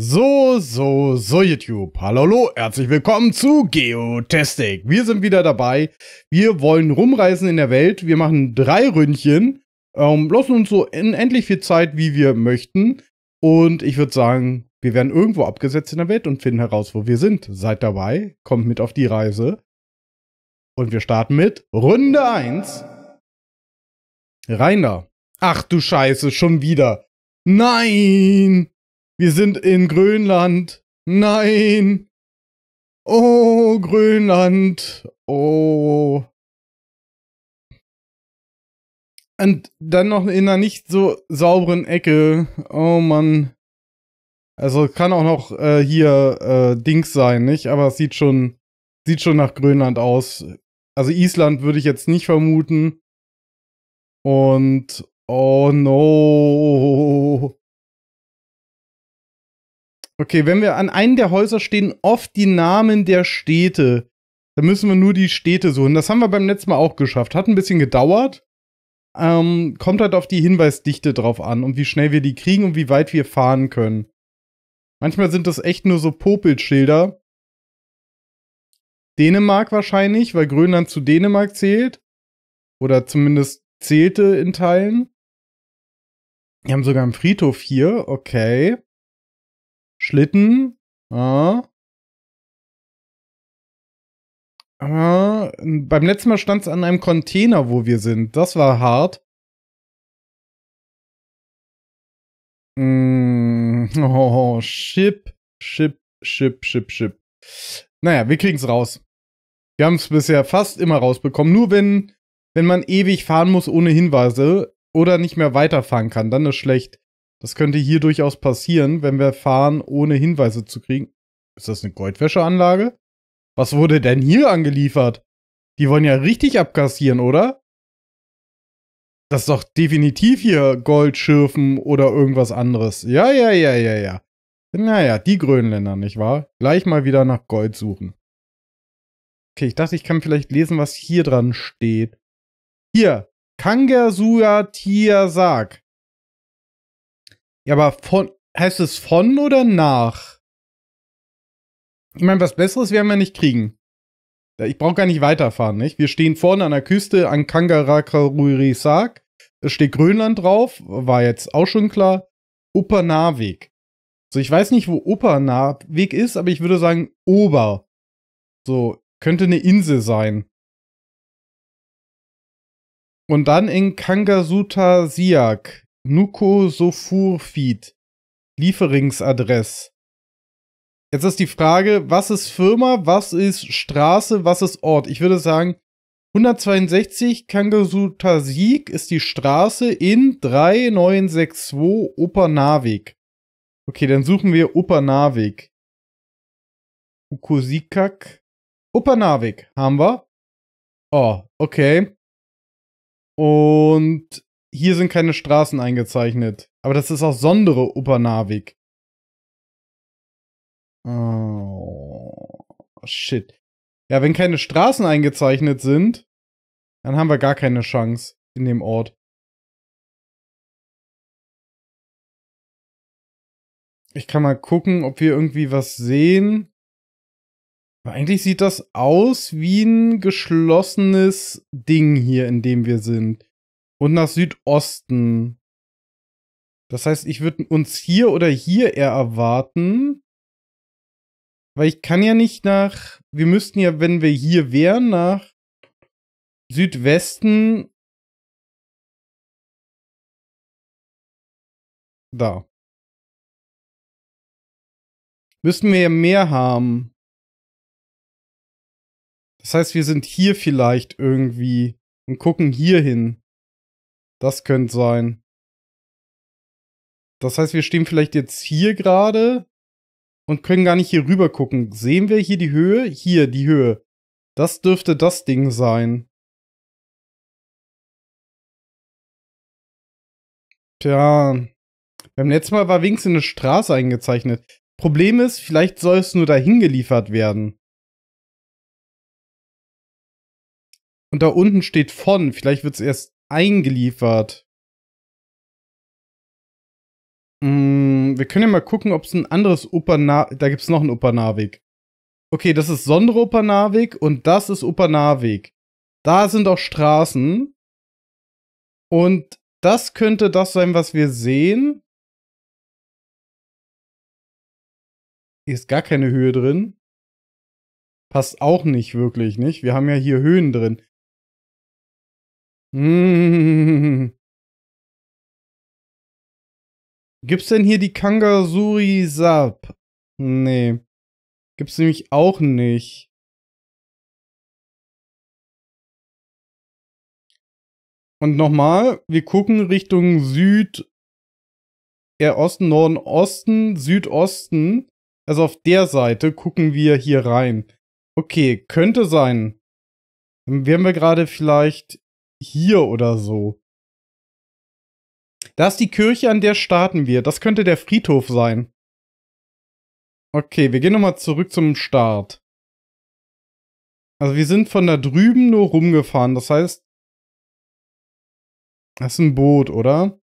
So, so, so YouTube. Hallo, hallo, herzlich willkommen zu Geotastic. Wir sind wieder dabei. Wir wollen rumreisen in der Welt. Wir machen drei Ründchen. Ähm, lassen uns so unendlich viel Zeit, wie wir möchten. Und ich würde sagen, wir werden irgendwo abgesetzt in der Welt und finden heraus, wo wir sind. Seid dabei, kommt mit auf die Reise. Und wir starten mit Runde 1. Rein Ach du Scheiße, schon wieder. Nein! Wir sind in Grönland. Nein. Oh, Grönland. Oh. Und dann noch in einer nicht so sauberen Ecke. Oh Mann. Also kann auch noch äh, hier äh, Dings sein, nicht? Aber es sieht schon, sieht schon nach Grönland aus. Also Island würde ich jetzt nicht vermuten. Und oh no. Okay, wenn wir an einem der Häuser stehen, oft die Namen der Städte. Da müssen wir nur die Städte suchen. Das haben wir beim letzten Mal auch geschafft. Hat ein bisschen gedauert. Ähm, kommt halt auf die Hinweisdichte drauf an und wie schnell wir die kriegen und wie weit wir fahren können. Manchmal sind das echt nur so Popelschilder. Dänemark wahrscheinlich, weil Grönland zu Dänemark zählt. Oder zumindest zählte in Teilen. Wir haben sogar einen Friedhof hier, okay. Schlitten. Ah. Ah. Beim letzten Mal stand es an einem Container, wo wir sind. Das war hart. Mm. Oh, Ship, Ship, Ship, Ship, Ship. Naja, wir kriegen es raus. Wir haben es bisher fast immer rausbekommen. Nur wenn, wenn man ewig fahren muss ohne Hinweise oder nicht mehr weiterfahren kann, dann ist schlecht. Das könnte hier durchaus passieren, wenn wir fahren, ohne Hinweise zu kriegen. Ist das eine Goldwäscheanlage? Was wurde denn hier angeliefert? Die wollen ja richtig abkassieren, oder? Das ist doch definitiv hier Gold schürfen oder irgendwas anderes. Ja, ja, ja, ja, ja. Naja, die Grönländer, nicht wahr? Gleich mal wieder nach Gold suchen. Okay, ich dachte, ich kann vielleicht lesen, was hier dran steht. Hier, Kangersuatiasak. Ja, aber von, heißt es von oder nach? Ich meine, was Besseres werden wir nicht kriegen. Ich brauche gar nicht weiterfahren, nicht? Wir stehen vorne an der Küste an Kangarakarurisak. Es steht Grönland drauf, war jetzt auch schon klar. Upernavik. So, ich weiß nicht, wo Upernavik ist, aber ich würde sagen Ober. So, könnte eine Insel sein. Und dann in Kangasutasiak Nukosulfurfid. Lieferingsadress. Jetzt ist die Frage, was ist Firma, was ist Straße, was ist Ort? Ich würde sagen, 162 Kangasutasik ist die Straße in 3962 Opernavik. Okay, dann suchen wir Opernavik. Ukosikak. Opernavik haben wir. Oh, okay. Und hier sind keine Straßen eingezeichnet. Aber das ist auch Sondere Upernavik. Oh, shit. Ja, wenn keine Straßen eingezeichnet sind, dann haben wir gar keine Chance in dem Ort. Ich kann mal gucken, ob wir irgendwie was sehen. Aber eigentlich sieht das aus wie ein geschlossenes Ding hier, in dem wir sind und nach Südosten. Das heißt, ich würde uns hier oder hier eher erwarten. Weil ich kann ja nicht nach. Wir müssten ja, wenn wir hier wären, nach Südwesten. Da. Müssten wir ja mehr haben. Das heißt, wir sind hier vielleicht irgendwie und gucken hier hin. Das könnte sein. Das heißt, wir stehen vielleicht jetzt hier gerade und können gar nicht hier rüber gucken. Sehen wir hier die Höhe? Hier die Höhe. Das dürfte das Ding sein. Tja. Beim letzten Mal war wenigstens eine Straße eingezeichnet. Problem ist, vielleicht soll es nur dahin geliefert werden. Und da unten steht von. Vielleicht wird es erst eingeliefert. Mm, wir können ja mal gucken, ob es ein anderes Upernavik. Da gibt es noch ein Upernavik. Okay, das ist Sondre Upernavik und das ist Upernavik. Da sind auch Straßen. Und das könnte das sein, was wir sehen. Hier ist gar keine Höhe drin. Passt auch nicht wirklich, nicht? Wir haben ja hier Höhen drin. Mmh. Gibt's denn hier die Kangasuri Sap? Nee. Gibt's nämlich auch nicht. Und nochmal, wir gucken Richtung Süd, eher Osten, Norden, Osten, Südosten. Also auf der Seite gucken wir hier rein. Okay, könnte sein. Dann wären wir gerade vielleicht hier oder so. Da ist die Kirche, an der starten wir. Das könnte der Friedhof sein. Okay, wir gehen nochmal zurück zum Start. Also wir sind von da drüben nur rumgefahren. Das heißt, das ist ein Boot, oder?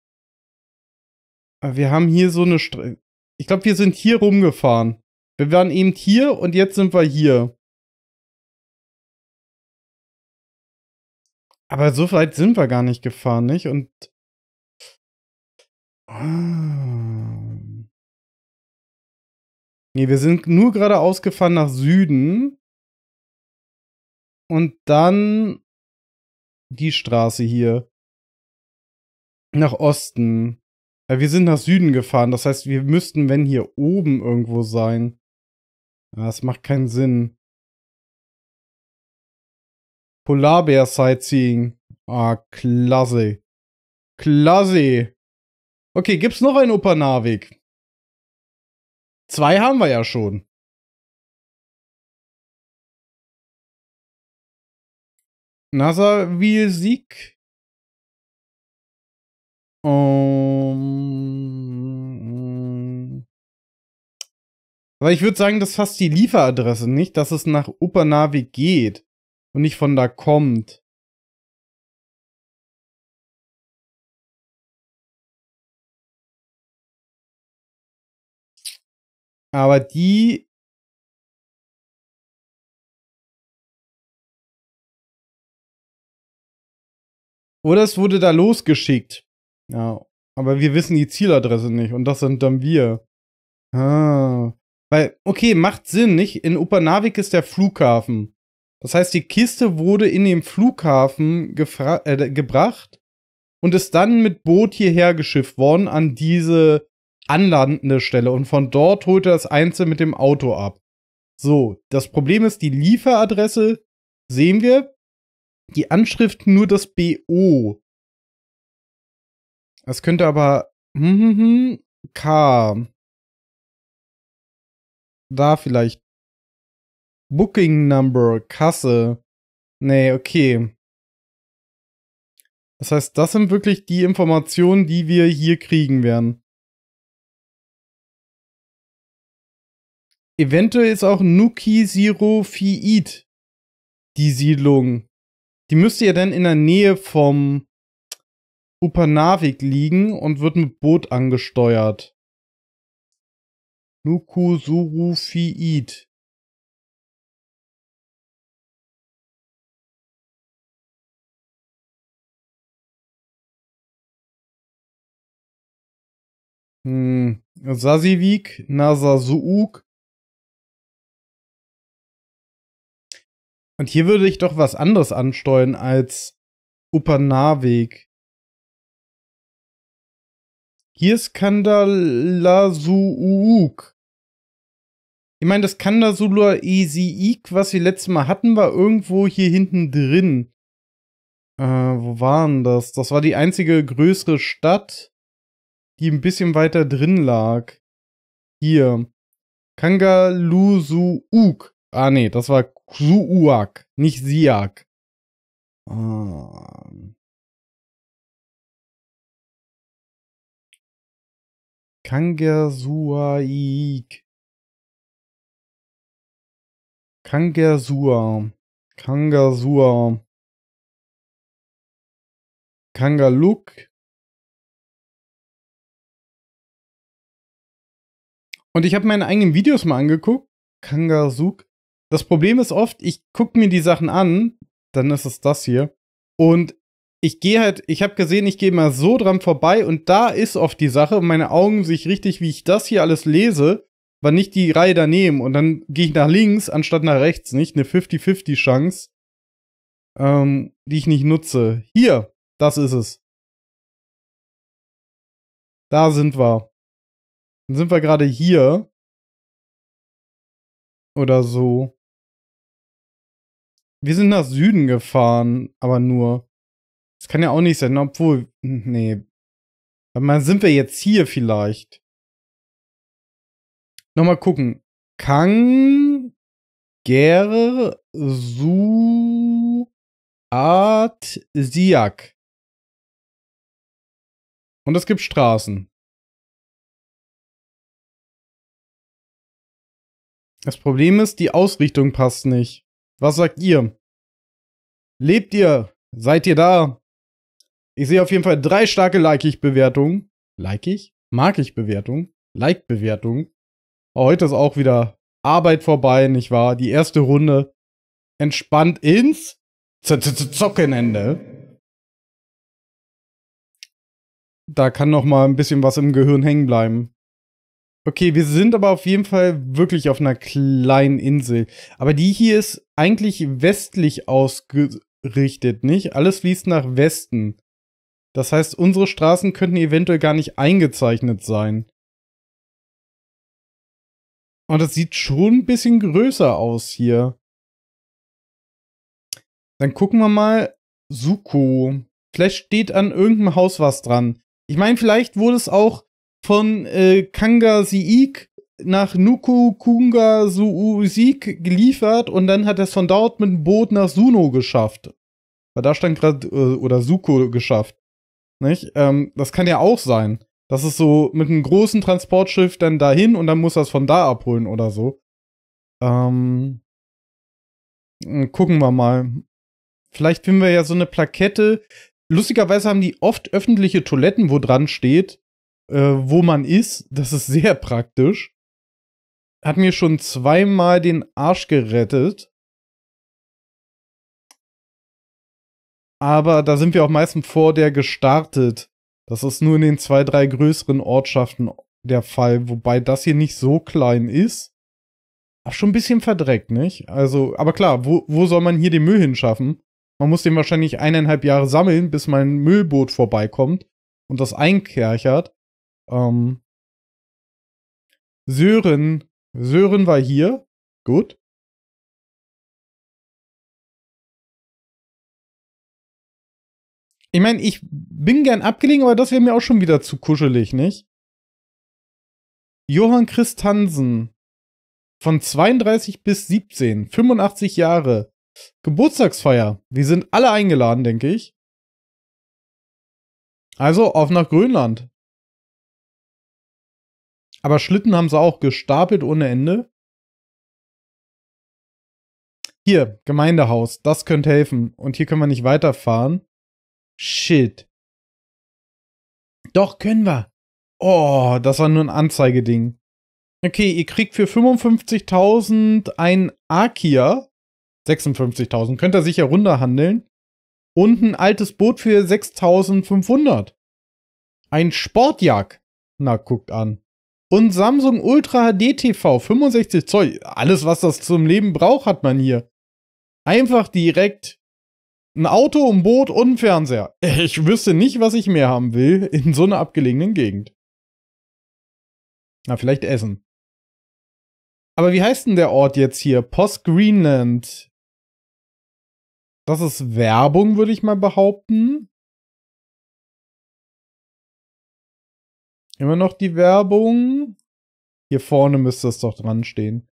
Wir haben hier so eine Strecke. Ich glaube, wir sind hier rumgefahren. Wir waren eben hier und jetzt sind wir hier. Aber so weit sind wir gar nicht gefahren, nicht? Und. Ah. Nee, wir sind nur gerade ausgefahren nach Süden. Und dann die Straße hier. Nach Osten. Äh, wir sind nach Süden gefahren. Das heißt, wir müssten, wenn hier oben irgendwo sein. Das ah, macht keinen Sinn. Polarbär-Sightseeing. Ah, klasse. Klasse. Okay, gibt's noch einen Opernavik? Zwei haben wir ja schon. Nasavil Sieg. Um, ähm, aber also ich würde sagen, das ist fast die Lieferadresse nicht, dass es nach Upanavi geht und nicht von da kommt. Aber die Oder es wurde da losgeschickt. Ja, aber wir wissen die Zieladresse nicht und das sind dann wir. Ah. Weil, okay, macht Sinn, nicht? In Upernavik ist der Flughafen. Das heißt, die Kiste wurde in den Flughafen äh, gebracht und ist dann mit Boot hierher geschifft worden an diese anlandende Stelle. Und von dort holte das Einzel mit dem Auto ab. So, das Problem ist, die Lieferadresse sehen wir. Die Anschrift nur das BO. Das könnte aber hm, hm, hm, K. Da vielleicht Booking Number, Kasse. Nee, okay. Das heißt, das sind wirklich die Informationen, die wir hier kriegen werden. Eventuell ist auch Nuki Zero Fiid die Siedlung. Die müsste ja dann in der Nähe vom Upanavik liegen und wird mit Boot angesteuert. Nuku Suru Fiid. Hm, Sasivik, Nasasuuk. Und hier würde ich doch was anderes ansteuern als Upanavik. Hier ist Kandalasuuk. Ich meine, das Kandasula Esiik, was wir letztes Mal hatten, war irgendwo hier hinten drin. Äh, wo waren das? Das war die einzige größere Stadt die ein bisschen weiter drin lag. Hier. Kangalusuuk. Ah, nee, das war Suuak, nicht Siak. Ah. Kangersuaik. Kangersua. Kangersua. Kangaluk. Und ich habe meine eigenen Videos mal angeguckt. Kangasuk. Das Problem ist oft, ich gucke mir die Sachen an, dann ist es das hier. Und ich gehe halt, ich habe gesehen, ich gehe mal so dran vorbei und da ist oft die Sache und meine Augen sich richtig, wie ich das hier alles lese, war nicht die Reihe daneben und dann gehe ich nach links anstatt nach rechts, nicht? Eine 50-50 Chance, ähm, die ich nicht nutze. Hier, das ist es. Da sind wir. Dann sind wir gerade hier. Oder so. Wir sind nach Süden gefahren, aber nur. Das kann ja auch nicht sein, obwohl. Nee. Aber sind wir jetzt hier vielleicht? Nochmal gucken. Kang. Ger. Su. Art. Siak. Und es gibt Straßen. Das Problem ist, die Ausrichtung passt nicht. Was sagt ihr? Lebt ihr? Seid ihr da? Ich sehe auf jeden Fall drei starke Like-Ich-Bewertungen. Like-Ich? Mag-Ich-Bewertungen? Like-Bewertungen. Oh, heute ist auch wieder Arbeit vorbei, nicht wahr? Die erste Runde entspannt ins Z -Z -Z Zockenende. Da kann noch mal ein bisschen was im Gehirn hängen bleiben. Okay, wir sind aber auf jeden Fall wirklich auf einer kleinen Insel. Aber die hier ist eigentlich westlich ausgerichtet, nicht? Alles fließt nach Westen. Das heißt, unsere Straßen könnten eventuell gar nicht eingezeichnet sein. Und das sieht schon ein bisschen größer aus hier. Dann gucken wir mal. Suko. Vielleicht steht an irgendeinem Haus was dran. Ich meine, vielleicht wurde es auch von äh, Kanga Siik nach Nuku Kunga Suusik geliefert und dann hat er es von dort mit dem Boot nach Suno geschafft. Weil da stand gerade, äh, oder Suko geschafft. Nicht? Ähm, das kann ja auch sein. Das ist so mit einem großen Transportschiff dann dahin und dann muss das von da abholen oder so. Ähm, hm, gucken wir mal. Vielleicht finden wir ja so eine Plakette. Lustigerweise haben die oft öffentliche Toiletten, wo dran steht, äh, wo man ist. Das ist sehr praktisch. Hat mir schon zweimal den Arsch gerettet. Aber da sind wir auch meistens vor der gestartet. Das ist nur in den zwei, drei größeren Ortschaften der Fall, wobei das hier nicht so klein ist. Aber schon ein bisschen verdreckt, nicht? Also, aber klar, wo, wo soll man hier den Müll hinschaffen? Man muss den wahrscheinlich eineinhalb Jahre sammeln, bis mein Müllboot vorbeikommt und das einkerchert. Ähm, Sören. Sören war hier. Gut. Ich meine, ich bin gern abgelegen, aber das wäre mir auch schon wieder zu kuschelig, nicht? Johann Christansen. Von 32 bis 17. 85 Jahre. Geburtstagsfeier. Wir sind alle eingeladen, denke ich. Also auf nach Grönland. Aber Schlitten haben sie auch gestapelt ohne Ende. Hier, Gemeindehaus, das könnte helfen. Und hier können wir nicht weiterfahren. Shit. Doch, können wir. Oh, das war nur ein Anzeigeding. Okay, ihr kriegt für 55.000 ein Akia. 56.000. Könnt ihr sicher runterhandeln. Und ein altes Boot für 6.500. Ein Sportjag. Na, guckt an und Samsung Ultra HD TV 65 Zoll. Alles, was das zum Leben braucht, hat man hier. Einfach direkt ein Auto, ein Boot und ein Fernseher. Ich wüsste nicht, was ich mehr haben will in so einer abgelegenen Gegend. Na, vielleicht Essen. Aber wie heißt denn der Ort jetzt hier? Post Greenland. Das ist Werbung, würde ich mal behaupten. Immer noch die Werbung. Hier vorne müsste es doch dran stehen.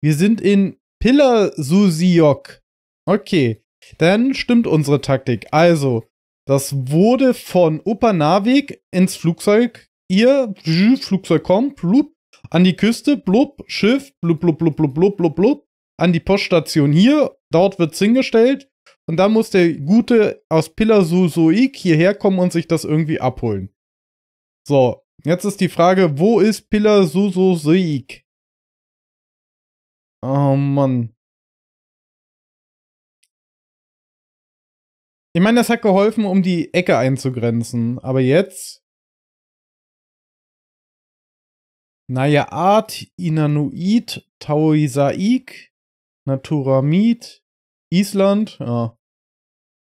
Wir sind in Pillarsusiok. Okay, dann stimmt unsere Taktik. Also, das wurde von Upernavik ins Flugzeug. Ihr Flugzeug kommt, blub, an die Küste, blub, Schiff, blub, blub, blub, blub, blub, blub, blub, an die Poststation hier. Dort wird es hingestellt. Und dann muss der Gute aus Pillarsusoik hierher kommen und sich das irgendwie abholen. So, jetzt ist die Frage, wo ist Pillar Susuik? Oh Mann. Ich meine, das hat geholfen, um die Ecke einzugrenzen, aber jetzt. Naja, Art, Inanuit, Taoisaik, Naturamid, Island, ja.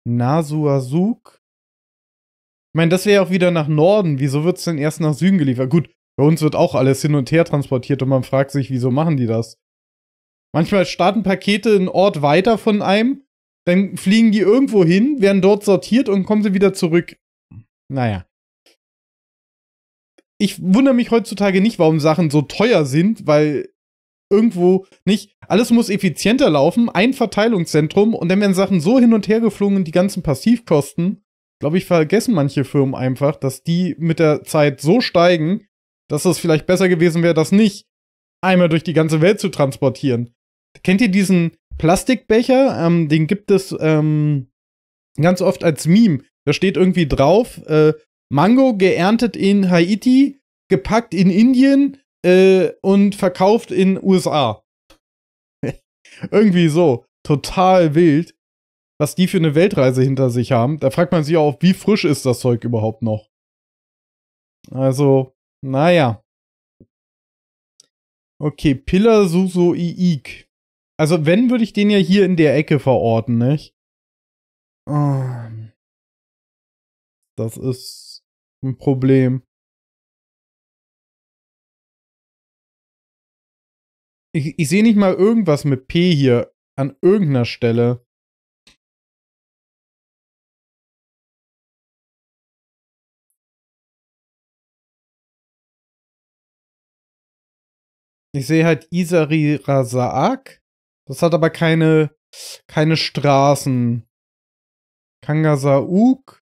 Nasuasuk, ich meine, das wäre ja auch wieder nach Norden. Wieso wird es denn erst nach Süden geliefert? Gut, bei uns wird auch alles hin und her transportiert und man fragt sich, wieso machen die das? Manchmal starten Pakete einen Ort weiter von einem, dann fliegen die irgendwo hin, werden dort sortiert und kommen sie wieder zurück. Naja. Ich wundere mich heutzutage nicht, warum Sachen so teuer sind, weil irgendwo nicht. Alles muss effizienter laufen, ein Verteilungszentrum und dann werden Sachen so hin und her geflogen, die ganzen Passivkosten glaube ich, vergessen manche Firmen einfach, dass die mit der Zeit so steigen, dass es vielleicht besser gewesen wäre, das nicht einmal durch die ganze Welt zu transportieren. Kennt ihr diesen Plastikbecher? Ähm, den gibt es ähm, ganz oft als Meme. Da steht irgendwie drauf, äh, Mango geerntet in Haiti, gepackt in Indien äh, und verkauft in USA. irgendwie so. Total wild was die für eine Weltreise hinter sich haben. Da fragt man sich auch, wie frisch ist das Zeug überhaupt noch? Also, naja. Okay, Pillar Susoiik. Also, wenn, würde ich den ja hier in der Ecke verorten, nicht? Ähm. Das ist ein Problem. Ich, ich sehe nicht mal irgendwas mit P hier an irgendeiner Stelle. Ich sehe halt Isari Razaak. Das hat aber keine, keine Straßen. Kangasauk.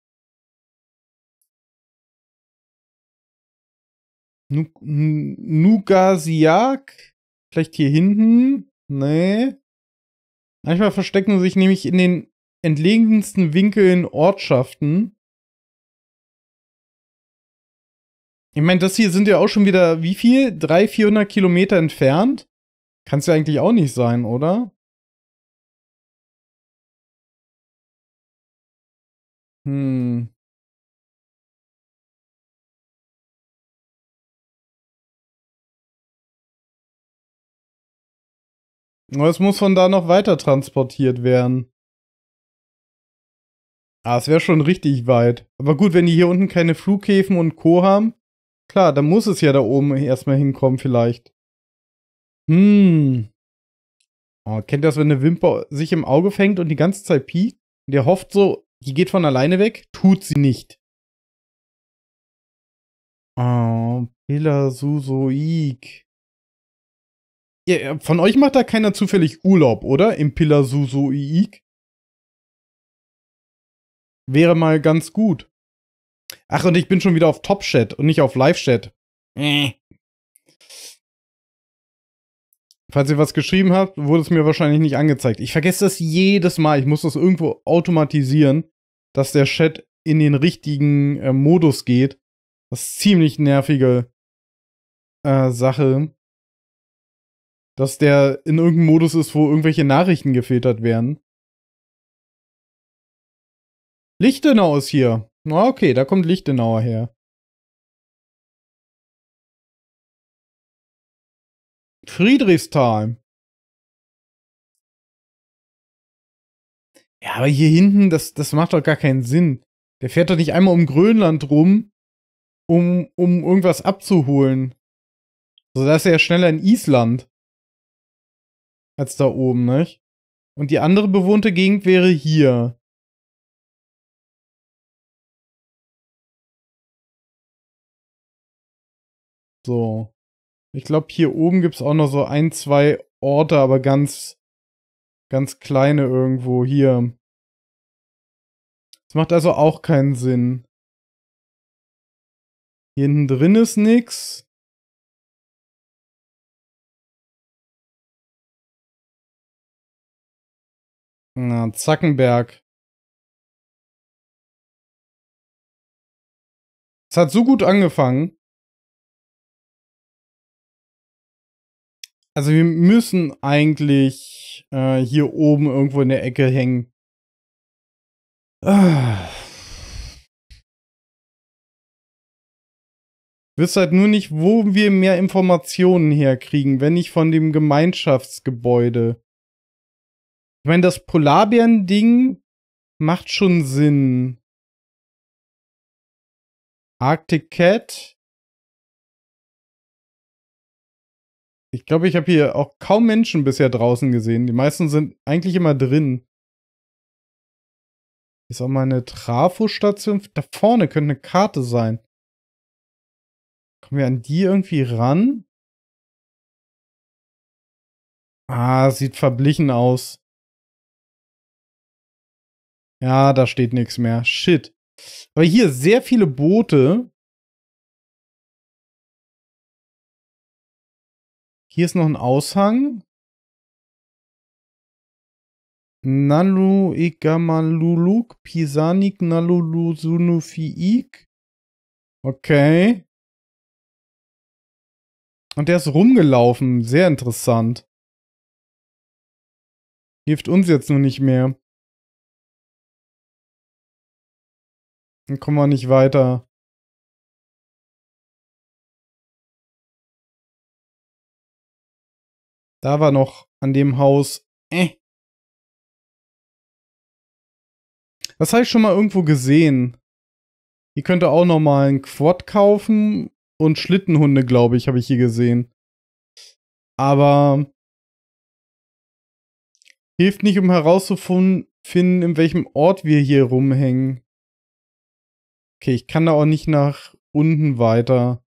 Nugasiak. Vielleicht hier hinten. Nee. Manchmal verstecken sich nämlich in den entlegensten Winkeln Ortschaften. Ich meine, das hier sind ja auch schon wieder, wie viel? 300, 400 Kilometer entfernt? Kann es ja eigentlich auch nicht sein, oder? Hm. Oh, es muss von da noch weiter transportiert werden. Ah, es wäre schon richtig weit. Aber gut, wenn die hier unten keine Flughäfen und Co. haben, Klar, dann muss es ja da oben erstmal hinkommen vielleicht. Hm. Oh, kennt das, wenn eine Wimper sich im Auge fängt und die ganze Zeit piekt? Der hofft so, die geht von alleine weg? Tut sie nicht. Oh, Pilasusoik. Ja, von euch macht da keiner zufällig Urlaub, oder? Im Pilla Pilasusoik? Wäre mal ganz gut. Ach, und ich bin schon wieder auf Top-Chat und nicht auf Live-Chat. Äh. Falls ihr was geschrieben habt, wurde es mir wahrscheinlich nicht angezeigt. Ich vergesse das jedes Mal. Ich muss das irgendwo automatisieren, dass der Chat in den richtigen äh, Modus geht. Das ist ziemlich nervige äh, Sache. Dass der in irgendeinem Modus ist, wo irgendwelche Nachrichten gefiltert werden. Lichtenau ist hier. Na, okay, da kommt Lichtenauer her. Friedrichsthal. Ja, aber hier hinten, das, das macht doch gar keinen Sinn. Der fährt doch nicht einmal um Grönland rum, um, um irgendwas abzuholen. So, also da ist er ja schneller in Island. Als da oben, nicht? Und die andere bewohnte Gegend wäre hier. So. Ich glaube, hier oben gibt es auch noch so ein, zwei Orte, aber ganz, ganz kleine irgendwo hier. Das macht also auch keinen Sinn. Hier hinten drin ist nichts. Na, Zackenberg. Es hat so gut angefangen. Also wir müssen eigentlich äh, hier oben irgendwo in der Ecke hängen. Ah. Wisst halt nur nicht, wo wir mehr Informationen herkriegen, wenn nicht von dem Gemeinschaftsgebäude. Ich meine, das Polarbären-Ding macht schon Sinn. Arctic Cat Ich glaube, ich habe hier auch kaum Menschen bisher draußen gesehen. Die meisten sind eigentlich immer drin. Ist auch mal eine Trafo-Station. Da vorne könnte eine Karte sein. Kommen wir an die irgendwie ran? Ah, sieht verblichen aus. Ja, da steht nichts mehr. Shit. Aber hier sehr viele Boote. Hier ist noch ein Aushang. Nalu Igamaluluk Pisanik Nalulu Sunufiik. Okay. Und der ist rumgelaufen. Sehr interessant. Hilft uns jetzt nur nicht mehr. Dann kommen wir nicht weiter. Da war noch an dem Haus. Äh. Das habe ich schon mal irgendwo gesehen. Hier könnte auch nochmal einen Quad kaufen und Schlittenhunde, glaube ich, habe ich hier gesehen. Aber hilft nicht, um herauszufinden, in welchem Ort wir hier rumhängen. Okay, ich kann da auch nicht nach unten weiter.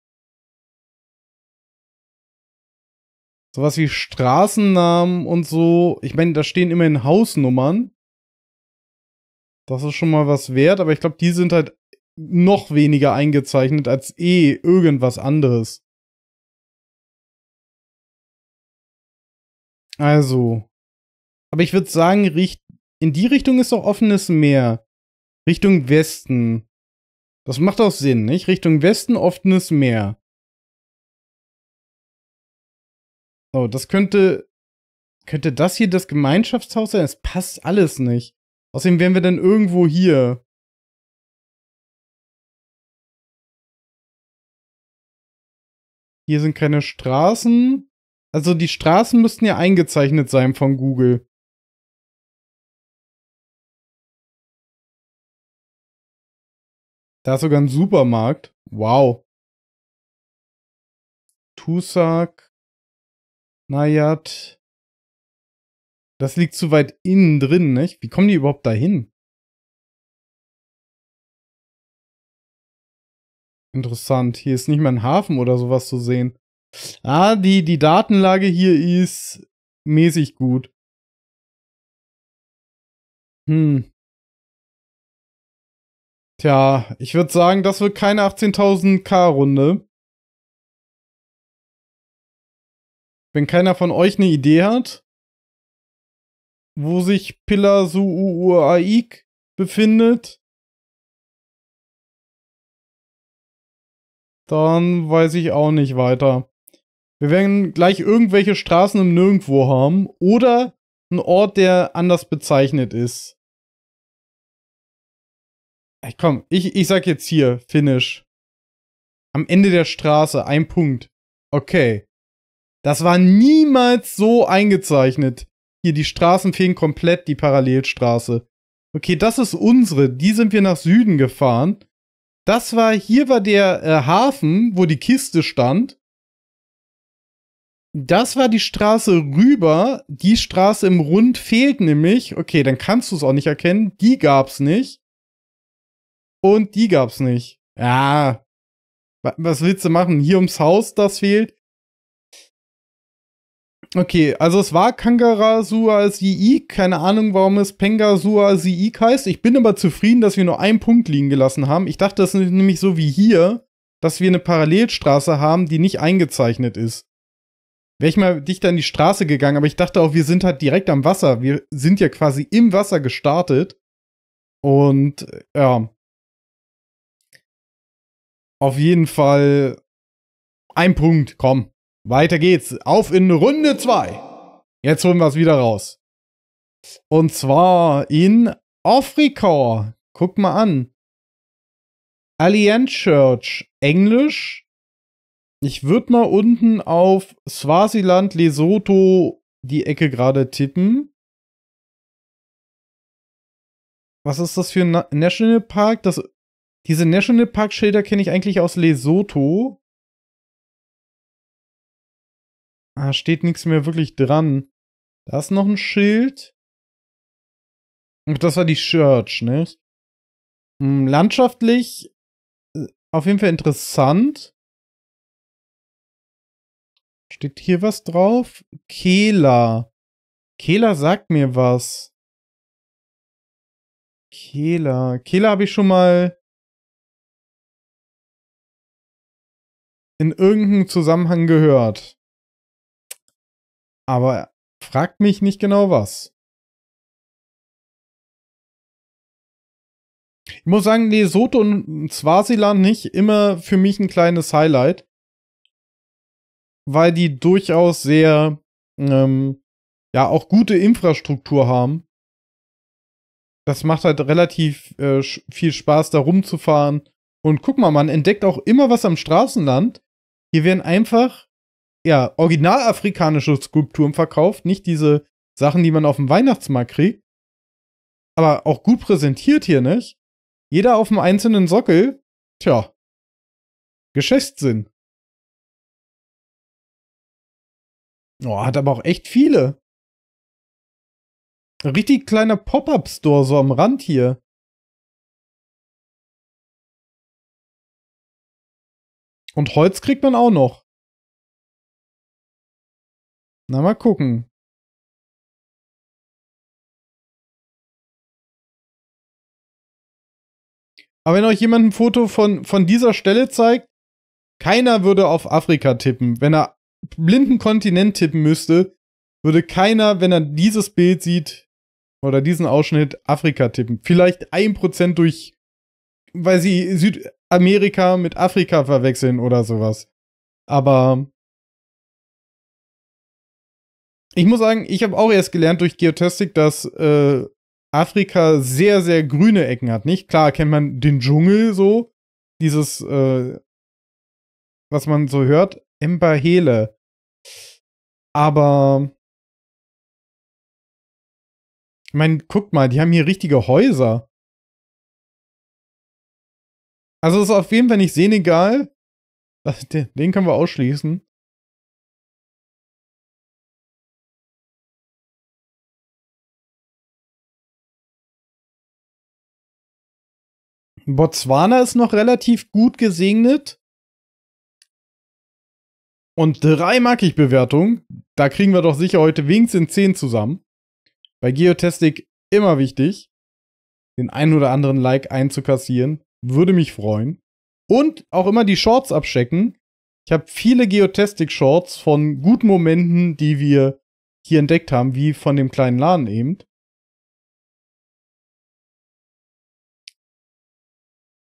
sowas wie Straßennamen und so. Ich meine, da stehen immerhin Hausnummern. Das ist schon mal was wert, aber ich glaube, die sind halt noch weniger eingezeichnet als eh irgendwas anderes. Also. Aber ich würde sagen, in die Richtung ist doch offenes Meer. Richtung Westen. Das macht auch Sinn, nicht? Richtung Westen offenes Meer. So, das könnte. Könnte das hier das Gemeinschaftshaus sein? Es passt alles nicht. Außerdem wären wir dann irgendwo hier. Hier sind keine Straßen. Also die Straßen müssten ja eingezeichnet sein von Google. Da ist sogar ein Supermarkt. Wow. Tusak. Naja, das liegt zu weit innen drin, nicht? Wie kommen die überhaupt dahin? Interessant. Hier ist nicht mal ein Hafen oder sowas zu sehen. Ah, die, die Datenlage hier ist mäßig gut. Hm. Tja, ich würde sagen, das wird keine 18.000k-Runde. Wenn keiner von euch eine Idee hat, wo sich Pillar Suuaik befindet, dann weiß ich auch nicht weiter. Wir werden gleich irgendwelche Straßen im Nirgendwo haben oder einen Ort, der anders bezeichnet ist. Ich komm, ich, ich sag jetzt hier, Finish. Am Ende der Straße, ein Punkt. Okay. Das war niemals so eingezeichnet. Hier, die Straßen fehlen komplett, die Parallelstraße. Okay, das ist unsere. Die sind wir nach Süden gefahren. Das war, hier war der äh, Hafen, wo die Kiste stand. Das war die Straße rüber. Die Straße im Rund fehlt nämlich. Okay, dann kannst du es auch nicht erkennen. Die gab's nicht. Und die gab's nicht. Ja. Was willst du machen? Hier ums Haus, das fehlt. Okay, also es war Kangarasua Siik. Keine Ahnung, warum es Pengasua Siik heißt. Ich bin aber zufrieden, dass wir nur einen Punkt liegen gelassen haben. Ich dachte, das ist nämlich so wie hier, dass wir eine Parallelstraße haben, die nicht eingezeichnet ist. Wäre ich mal dichter in die Straße gegangen, aber ich dachte auch, wir sind halt direkt am Wasser. Wir sind ja quasi im Wasser gestartet. Und äh, ja. Auf jeden Fall ein Punkt, komm. Weiter geht's. Auf in Runde 2. Jetzt holen wir es wieder raus. Und zwar in Afrika. Guck mal an. Allianz Church. Englisch. Ich würde mal unten auf Swasiland, Lesotho die Ecke gerade tippen. Was ist das für ein Nationalpark? Das, diese Nationalpark-Schilder kenne ich eigentlich aus Lesotho. Ah, steht nichts mehr wirklich dran. Da ist noch ein Schild. Und das war die Church, ne? Hm, landschaftlich äh, auf jeden Fall interessant. Steht hier was drauf? Kehler. Kehler sagt mir was. Kehler. Kehler habe ich schon mal in irgendeinem Zusammenhang gehört aber fragt mich nicht genau was. Ich muss sagen, Lesotho und Swaziland nicht immer für mich ein kleines Highlight, weil die durchaus sehr, ähm, ja, auch gute Infrastruktur haben. Das macht halt relativ äh, viel Spaß, da rumzufahren. Und guck mal, man entdeckt auch immer was am Straßenland. Hier werden einfach ja, original afrikanische Skulpturen verkauft, nicht diese Sachen, die man auf dem Weihnachtsmarkt kriegt. Aber auch gut präsentiert hier, nicht? Jeder auf dem einzelnen Sockel. Tja. Geschäftssinn. Oh, hat aber auch echt viele. Richtig kleiner Pop-Up-Store so am Rand hier. Und Holz kriegt man auch noch. Na, mal gucken. Aber wenn euch jemand ein Foto von, von dieser Stelle zeigt, keiner würde auf Afrika tippen. Wenn er blinden Kontinent tippen müsste, würde keiner, wenn er dieses Bild sieht oder diesen Ausschnitt, Afrika tippen. Vielleicht ein Prozent durch, weil sie Südamerika mit Afrika verwechseln oder sowas. Aber ich muss sagen, ich habe auch erst gelernt durch Geotastic, dass äh, Afrika sehr, sehr grüne Ecken hat, nicht? Klar kennt man den Dschungel so, dieses, äh, was man so hört, Mbahele. Aber ich meine, guckt mal, die haben hier richtige Häuser. Also es ist auf jeden Fall nicht Senegal. Den können wir ausschließen. Botswana ist noch relativ gut gesegnet. Und drei mag ich Bewertungen. Da kriegen wir doch sicher heute wenigstens 10 zusammen. Bei Geotastic immer wichtig, den einen oder anderen Like einzukassieren. Würde mich freuen. Und auch immer die Shorts abchecken. Ich habe viele Geotastic-Shorts von guten Momenten, die wir hier entdeckt haben, wie von dem kleinen Laden eben.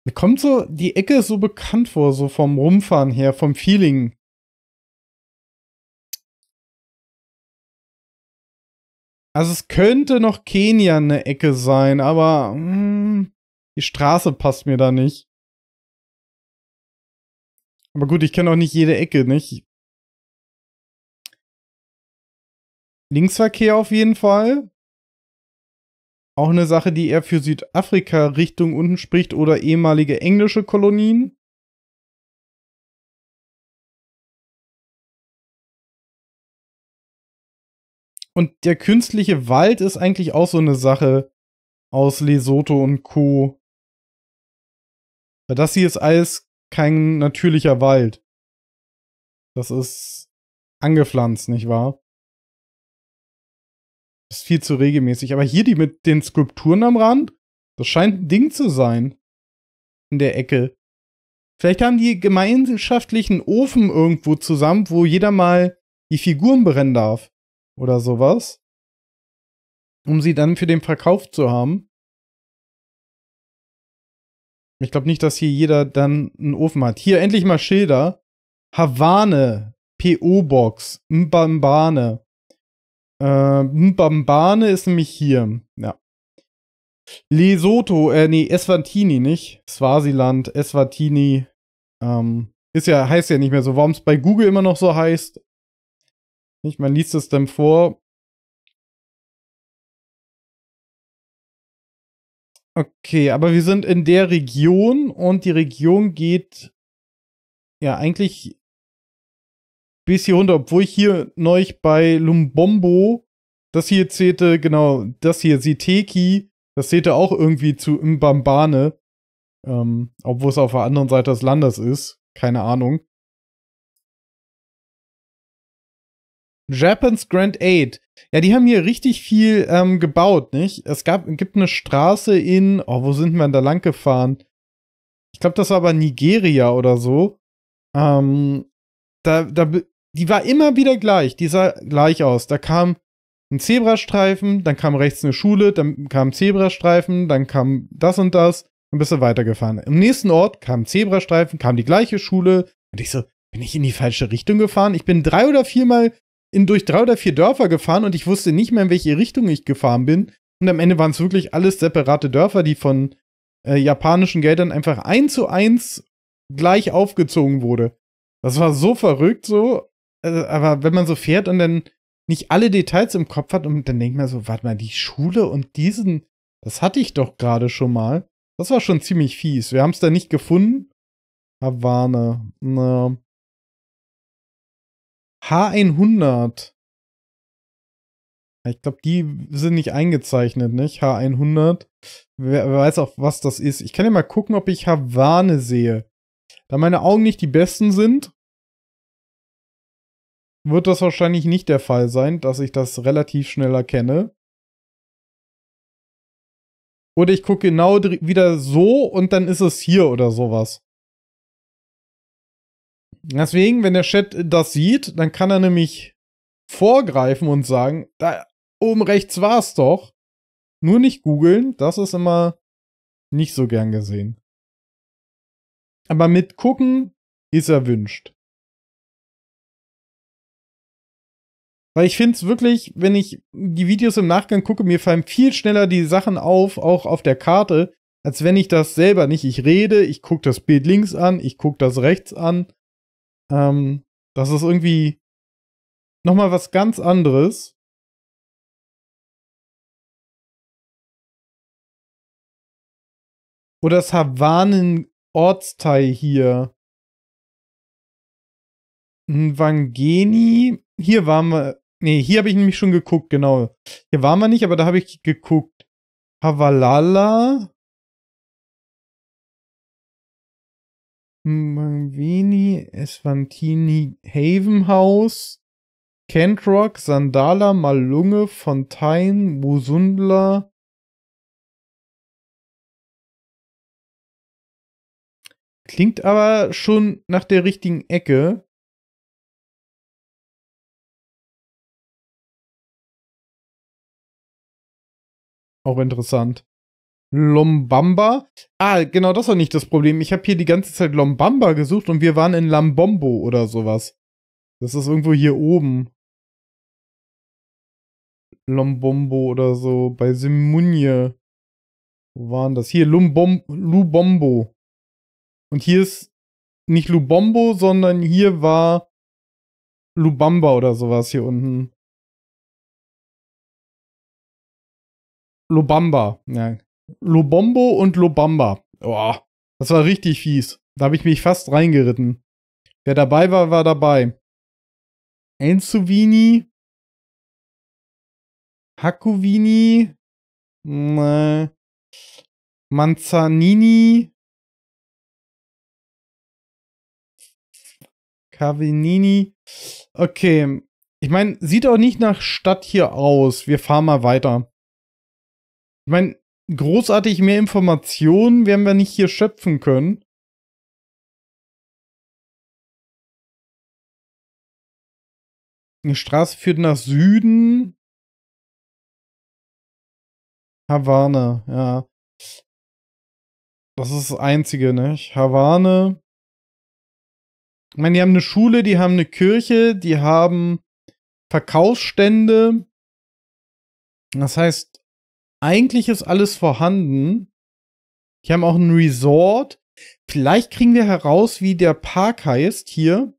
Mir kommt so die Ecke ist so bekannt vor, so vom Rumfahren her, vom Feeling. Also es könnte noch Kenia eine Ecke sein, aber mh, hm, die Straße passt mir da nicht. Aber gut, ich kenne auch nicht jede Ecke, nicht? Linksverkehr auf jeden Fall. Auch eine Sache, die eher für Südafrika Richtung unten spricht oder ehemalige englische Kolonien. Und der künstliche Wald ist eigentlich auch so eine Sache aus Lesotho und Co. Weil das hier ist alles kein natürlicher Wald. Das ist angepflanzt, nicht wahr? ist viel zu regelmäßig. Aber hier die mit den Skulpturen am Rand, das scheint ein Ding zu sein. In der Ecke. Vielleicht haben die gemeinschaftlichen Ofen irgendwo zusammen, wo jeder mal die Figuren brennen darf. Oder sowas. Um sie dann für den Verkauf zu haben. Ich glaube nicht, dass hier jeder dann einen Ofen hat. Hier endlich mal Schilder. Havane, PO-Box, Mbambane. Äh, Mbambane ist nämlich hier. Ja. Lesotho, äh, nee, Eswatini nicht. Swasiland, Eswatini. Ähm, ist ja, heißt ja nicht mehr so. Warum es bei Google immer noch so heißt. Nicht, man liest es dann vor. Okay, aber wir sind in der Region und die Region geht ja eigentlich bis hier runter, obwohl ich hier neulich bei Lumbombo, das hier zählte, genau, das hier, Siteki, das zählte auch irgendwie zu Mbambane, ähm, obwohl es auf der anderen Seite des Landes ist, keine Ahnung. Japan's Grand Aid. Ja, die haben hier richtig viel ähm, gebaut, nicht? Es gab, gibt eine Straße in, oh, wo sind wir denn da lang gefahren? Ich glaube, das war aber Nigeria oder so. Ähm, da, da die war immer wieder gleich. Die sah gleich aus. Da kam ein Zebrastreifen, dann kam rechts eine Schule, dann kam Zebrastreifen, dann kam das und das und bist du weitergefahren. Im nächsten Ort kam Zebrastreifen, kam die gleiche Schule und ich so, bin ich in die falsche Richtung gefahren? Ich bin drei oder viermal in, durch drei oder vier Dörfer gefahren und ich wusste nicht mehr, in welche Richtung ich gefahren bin. Und am Ende waren es wirklich alles separate Dörfer, die von äh, japanischen Geldern einfach eins zu eins gleich aufgezogen wurde. Das war so verrückt so, also, aber wenn man so fährt und dann nicht alle Details im Kopf hat und dann denkt man so, warte mal, die Schule und diesen, das hatte ich doch gerade schon mal. Das war schon ziemlich fies. Wir haben es da nicht gefunden. Havane. Na. H100. Ich glaube, die sind nicht eingezeichnet, nicht? H100. Wer, wer weiß auch, was das ist. Ich kann ja mal gucken, ob ich Havane sehe. Da meine Augen nicht die besten sind, wird das wahrscheinlich nicht der Fall sein, dass ich das relativ schnell erkenne. Oder ich gucke genau wieder so und dann ist es hier oder sowas. Deswegen, wenn der Chat das sieht, dann kann er nämlich vorgreifen und sagen, da oben rechts war es doch. Nur nicht googeln, das ist immer nicht so gern gesehen. Aber mit gucken ist erwünscht. Weil ich finde es wirklich, wenn ich die Videos im Nachgang gucke, mir fallen viel schneller die Sachen auf, auch auf der Karte, als wenn ich das selber nicht. Ich rede, ich gucke das Bild links an, ich gucke das rechts an. Ähm, das ist irgendwie nochmal was ganz anderes. Oder das Havanen-Ortsteil hier. Ein Wangeni. Hier waren wir Nee, hier habe ich nämlich schon geguckt, genau. Hier waren wir nicht, aber da habe ich geguckt. Havalala. Mangvini, Esvantini, Havenhaus, Kentrock, Sandala, Malunge, Fontaine, Busundla. Klingt aber schon nach der richtigen Ecke. Auch interessant. Lombamba. Ah, genau, das war nicht das Problem. Ich habe hier die ganze Zeit Lombamba gesucht und wir waren in Lambombo oder sowas. Das ist irgendwo hier oben. Lombombo oder so. Bei Simunje. Wo waren das? Hier, Lumbom Lubombo. Und hier ist nicht Lubombo, sondern hier war Lubamba oder sowas hier unten. Lobamba. Ja. Lobombo und Lobamba. Oh, das war richtig fies. Da habe ich mich fast reingeritten. Wer dabei war, war dabei. Enzuvini. Hakuvini. Manzanini. Cavinini. Okay. Ich meine, sieht auch nicht nach Stadt hier aus. Wir fahren mal weiter. Ich meine, großartig mehr Informationen werden wir nicht hier schöpfen können. Eine Straße führt nach Süden. Havane, ja. Das ist das Einzige, nicht? Ne? Havane. Ich meine, die haben eine Schule, die haben eine Kirche, die haben Verkaufsstände. Das heißt, eigentlich ist alles vorhanden. Die haben auch ein Resort. Vielleicht kriegen wir heraus, wie der Park heißt hier.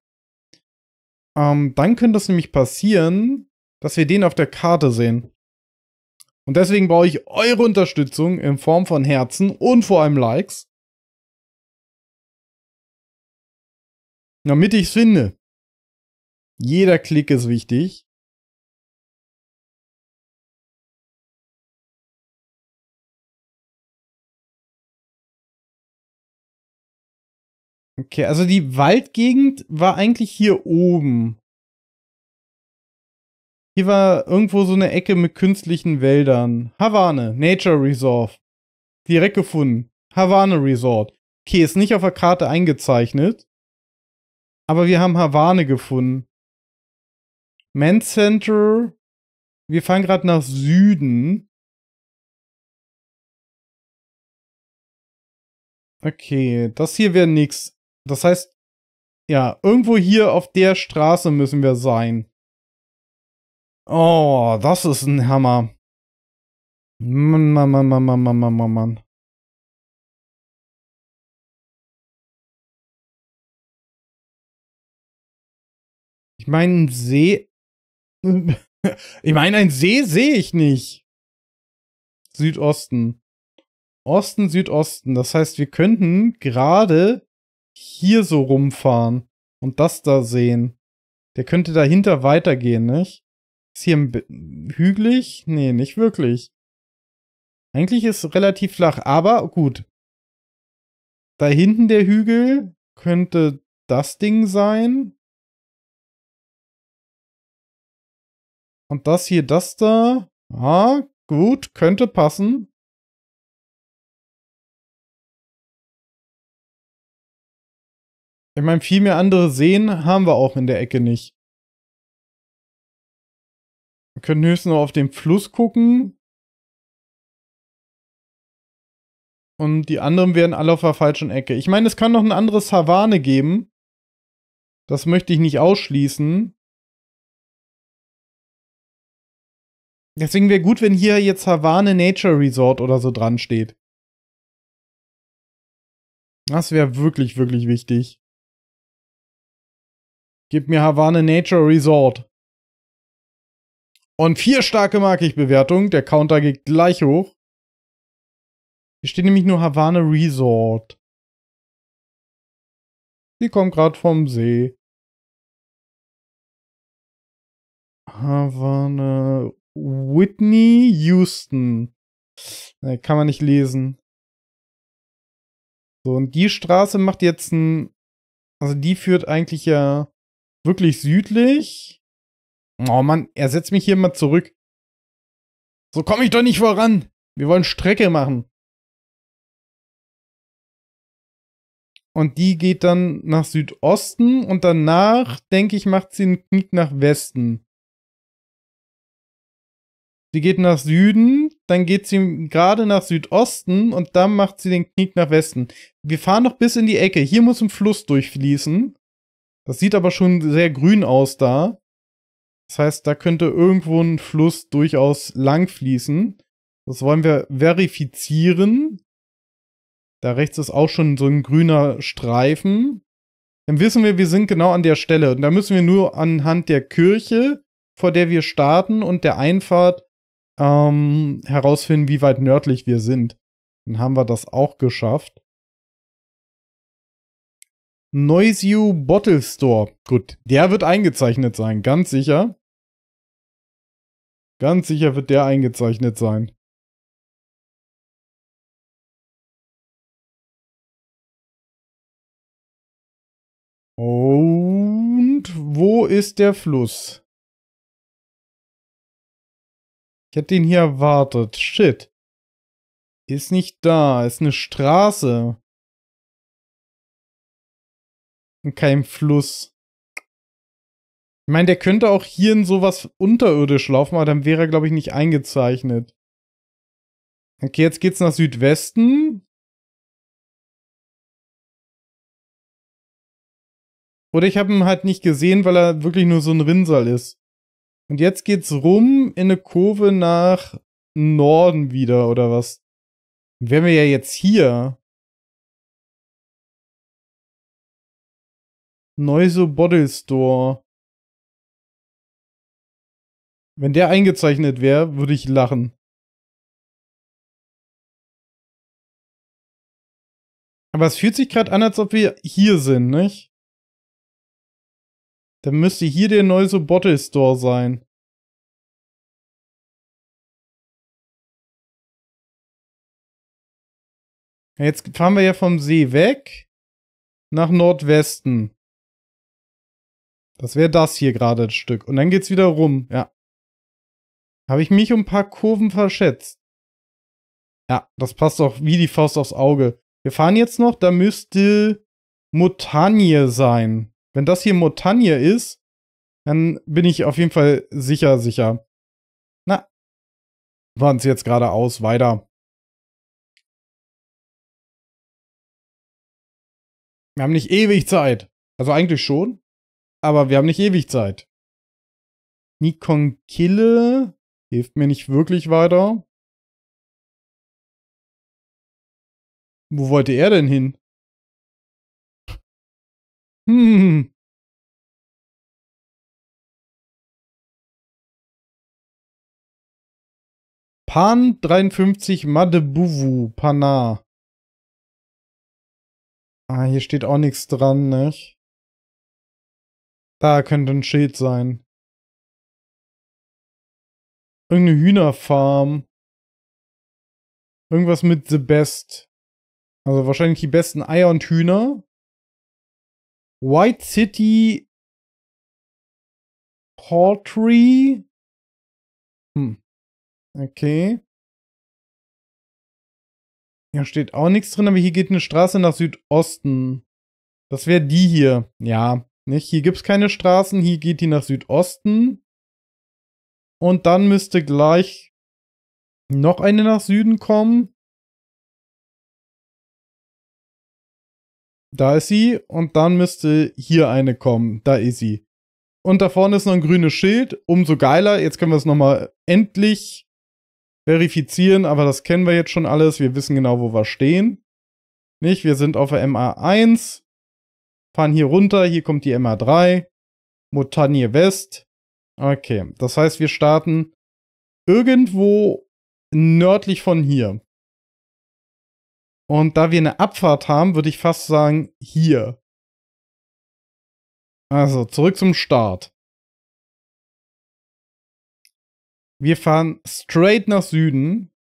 Ähm, dann könnte das nämlich passieren, dass wir den auf der Karte sehen. Und deswegen brauche ich eure Unterstützung in Form von Herzen und vor allem Likes. Damit ich es finde. Jeder Klick ist wichtig. Okay, also die Waldgegend war eigentlich hier oben. Hier war irgendwo so eine Ecke mit künstlichen Wäldern. Havane, Nature Reserve. Direkt gefunden. Havane Resort. Okay, ist nicht auf der Karte eingezeichnet. Aber wir haben Havane gefunden. Man Center. Wir fahren gerade nach Süden. Okay, das hier wäre nichts. Das heißt, ja, irgendwo hier auf der Straße müssen wir sein. Oh, das ist ein Hammer. Mann, Mann, Mann, Mann, Mann, Mann, Mann, Mann. Ich meine, ein See. ich meine, ein See sehe ich nicht. Südosten. Osten, Südosten. Das heißt, wir könnten gerade hier so rumfahren und das da sehen. Der könnte dahinter weitergehen, nicht? Ist hier hügelig? Nee, nicht wirklich. Eigentlich ist relativ flach, aber gut. Da hinten der Hügel könnte das Ding sein. Und das hier, das da. Ah, gut, könnte passen. Ich meine, viel mehr andere Seen haben wir auch in der Ecke nicht. Wir können höchstens noch auf den Fluss gucken. Und die anderen werden alle auf der falschen Ecke. Ich meine, es kann noch eine andere Savane geben. Das möchte ich nicht ausschließen. Deswegen wäre gut, wenn hier jetzt Havane Nature Resort oder so dran steht. Das wäre wirklich, wirklich wichtig. Gib mir Havane Nature Resort. Und vier starke mag ich Bewertung. Der Counter geht gleich hoch. Hier steht nämlich nur Havane Resort. Die kommt gerade vom See. Havane Whitney Houston. kann man nicht lesen. So, und die Straße macht jetzt ein. Also die führt eigentlich ja wirklich südlich. Oh Mann, er setzt mich hier mal zurück. So komme ich doch nicht voran. Wir wollen Strecke machen. Und die geht dann nach Südosten und danach, denke ich, macht sie einen Knick nach Westen. Sie geht nach Süden, dann geht sie gerade nach Südosten und dann macht sie den Knick nach Westen. Wir fahren noch bis in die Ecke. Hier muss ein Fluss durchfließen. Das sieht aber schon sehr grün aus da. Das heißt, da könnte irgendwo ein Fluss durchaus lang fließen. Das wollen wir verifizieren. Da rechts ist auch schon so ein grüner Streifen. Dann wissen wir, wir sind genau an der Stelle. Und da müssen wir nur anhand der Kirche, vor der wir starten, und der Einfahrt ähm, herausfinden, wie weit nördlich wir sind. Dann haben wir das auch geschafft. Noiseu Bottle Store. Gut, der wird eingezeichnet sein, ganz sicher. Ganz sicher wird der eingezeichnet sein. Und wo ist der Fluss? Ich hätte ihn hier erwartet. Shit. Ist nicht da. Ist eine Straße in keinem Fluss. Ich meine, der könnte auch hier in sowas unterirdisch laufen, aber dann wäre er, glaube ich, nicht eingezeichnet. Okay, jetzt geht's nach Südwesten. Oder ich habe ihn halt nicht gesehen, weil er wirklich nur so ein Rinnsal ist. Und jetzt geht's rum in eine Kurve nach Norden wieder, oder was? Wären wir ja jetzt hier. Neuse Bottle Store. Wenn der eingezeichnet wäre, würde ich lachen. Aber es fühlt sich gerade an, als ob wir hier sind, nicht? Dann müsste hier der Neuse Bottle Store sein. Jetzt fahren wir ja vom See weg nach Nordwesten. Das wäre das hier gerade das Stück. Und dann geht's wieder rum. Ja. Habe ich mich um ein paar Kurven verschätzt. Ja, das passt doch wie die Faust aufs Auge. Wir fahren jetzt noch, da müsste Motagne sein. Wenn das hier Motagne ist, dann bin ich auf jeden Fall sicher, sicher. Na, waren es jetzt geradeaus, weiter. Wir haben nicht ewig Zeit. Also eigentlich schon. Aber wir haben nicht ewig Zeit. Nikon Kille hilft mir nicht wirklich weiter. Wo wollte er denn hin? Hm. Pan 53 Madebuvu, Pana. Ah, hier steht auch nichts dran, nicht? Da könnte ein Schild sein. Irgendeine Hühnerfarm. Irgendwas mit The Best. Also wahrscheinlich die besten Eier und Hühner. White City Poultry. Hm. Okay. Hier steht auch nichts drin, aber hier geht eine Straße nach Südosten. Das wäre die hier. Ja, nicht? Hier gibt es keine Straßen, hier geht die nach Südosten. Und dann müsste gleich noch eine nach Süden kommen. Da ist sie. Und dann müsste hier eine kommen. Da ist sie. Und da vorne ist noch ein grünes Schild. Umso geiler. Jetzt können wir es nochmal endlich verifizieren. Aber das kennen wir jetzt schon alles. Wir wissen genau, wo wir stehen. Nicht? Wir sind auf der MA1 fahren hier runter, hier kommt die MA3, Mutanje West. Okay, das heißt, wir starten irgendwo nördlich von hier. Und da wir eine Abfahrt haben, würde ich fast sagen, hier. Also, zurück zum Start. Wir fahren straight nach Süden.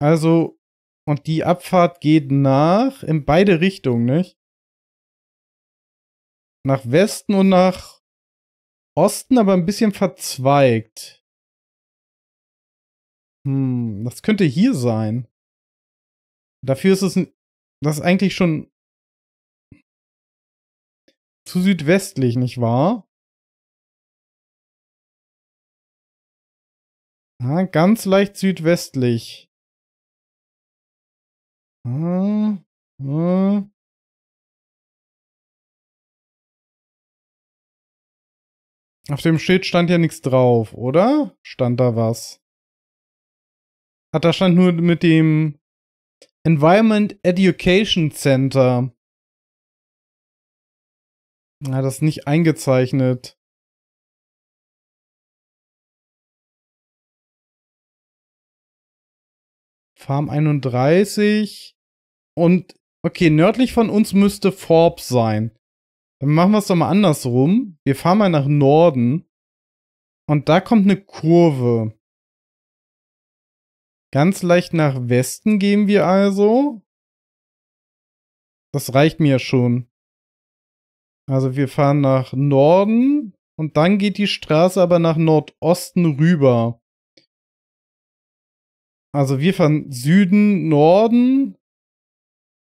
Also, und die Abfahrt geht nach in beide Richtungen, nicht? nach Westen und nach Osten, aber ein bisschen verzweigt. Hm, das könnte hier sein. Dafür ist es das ist eigentlich schon zu südwestlich, nicht wahr? Ah, ganz leicht südwestlich. Ah, ah. Auf dem Schild stand ja nichts drauf, oder? Stand da was? Hat ah, da stand nur mit dem Environment Education Center. Na, das ist nicht eingezeichnet. Farm 31. Und okay, nördlich von uns müsste Forbes sein. Dann machen wir es doch mal andersrum. Wir fahren mal nach Norden. Und da kommt eine Kurve. Ganz leicht nach Westen gehen wir also. Das reicht mir schon. Also wir fahren nach Norden und dann geht die Straße aber nach Nordosten rüber. Also wir fahren Süden, Norden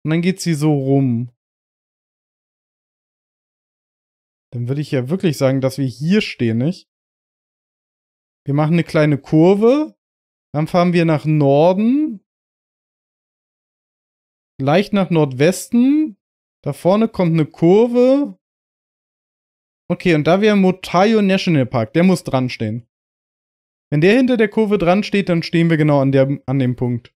und dann geht sie so rum. dann würde ich ja wirklich sagen, dass wir hier stehen, nicht? Wir machen eine kleine Kurve, dann fahren wir nach Norden, leicht nach Nordwesten, da vorne kommt eine Kurve. Okay, und da wäre Motayo National Park, der muss dran stehen. Wenn der hinter der Kurve dran steht, dann stehen wir genau an, der, an dem Punkt.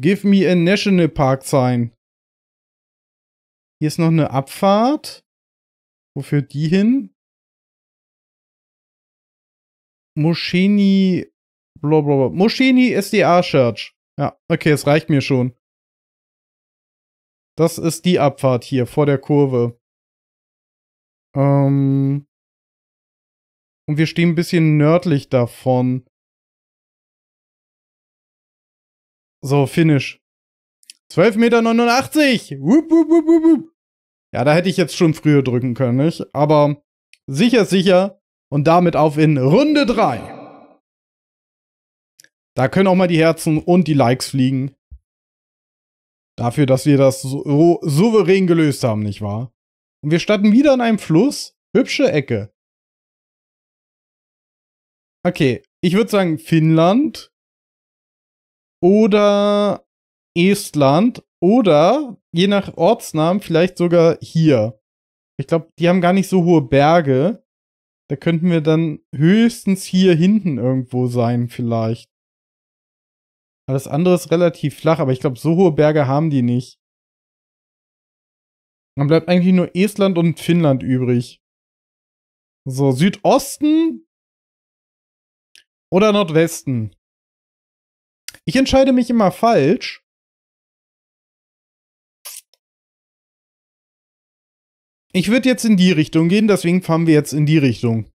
Give me a National Park Sign. Hier ist noch eine Abfahrt. Wo führt die hin? Moscheni. Blablabla. Moscheni SDA Church. Ja, okay, es reicht mir schon. Das ist die Abfahrt hier vor der Kurve. Ähm. Und wir stehen ein bisschen nördlich davon. So, Finish. 12,89 Meter. Wupp, wupp, wupp, wupp. Ja, da hätte ich jetzt schon früher drücken können, nicht? Aber sicher, sicher. Und damit auf in Runde 3. Da können auch mal die Herzen und die Likes fliegen. Dafür, dass wir das so souverän gelöst haben, nicht wahr? Und wir starten wieder an einem Fluss. Hübsche Ecke. Okay, ich würde sagen Finnland oder Estland oder je nach Ortsnamen vielleicht sogar hier. Ich glaube, die haben gar nicht so hohe Berge. Da könnten wir dann höchstens hier hinten irgendwo sein, vielleicht. Alles andere ist relativ flach, aber ich glaube, so hohe Berge haben die nicht. Dann bleibt eigentlich nur Estland und Finnland übrig. So, Südosten oder Nordwesten? Ich entscheide mich immer falsch. Ich würde jetzt in die Richtung gehen, deswegen fahren wir jetzt in die Richtung.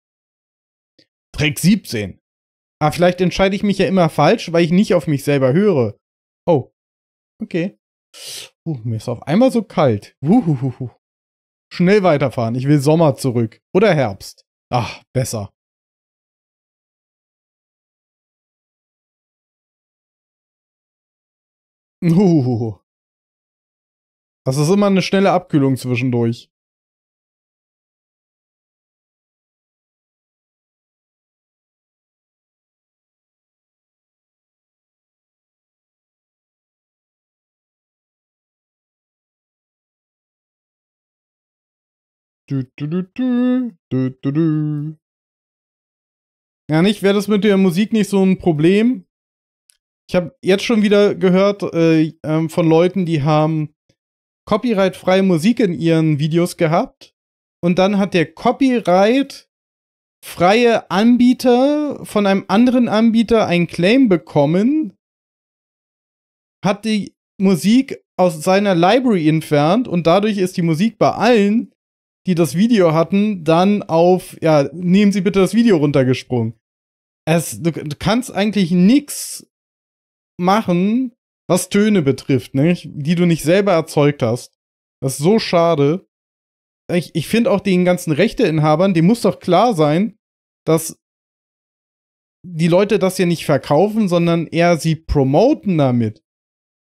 Dreck 17. Ah, vielleicht entscheide ich mich ja immer falsch, weil ich nicht auf mich selber höre. Oh. Okay. Uh, mir ist auf einmal so kalt. Wuhuhuhu. Schnell weiterfahren. Ich will Sommer zurück. Oder Herbst. Ach, besser. Uh. Das ist immer eine schnelle Abkühlung zwischendurch. du, du, du, du, du, du. Ja, nicht? Wäre das mit der Musik nicht so ein Problem? Ich habe jetzt schon wieder gehört äh, äh, von Leuten, die haben copyrightfreie Musik in ihren Videos gehabt. Und dann hat der Copyright freie Anbieter von einem anderen Anbieter ein Claim bekommen, hat die Musik aus seiner Library entfernt und dadurch ist die Musik bei allen, die das Video hatten, dann auf, ja, nehmen Sie bitte das Video runtergesprungen. Es, du, du kannst eigentlich nichts machen, was Töne betrifft, nämlich ne, die du nicht selber erzeugt hast. Das ist so schade. Ich, ich finde auch den ganzen Rechteinhabern, dem muss doch klar sein, dass die Leute das ja nicht verkaufen, sondern eher sie promoten damit.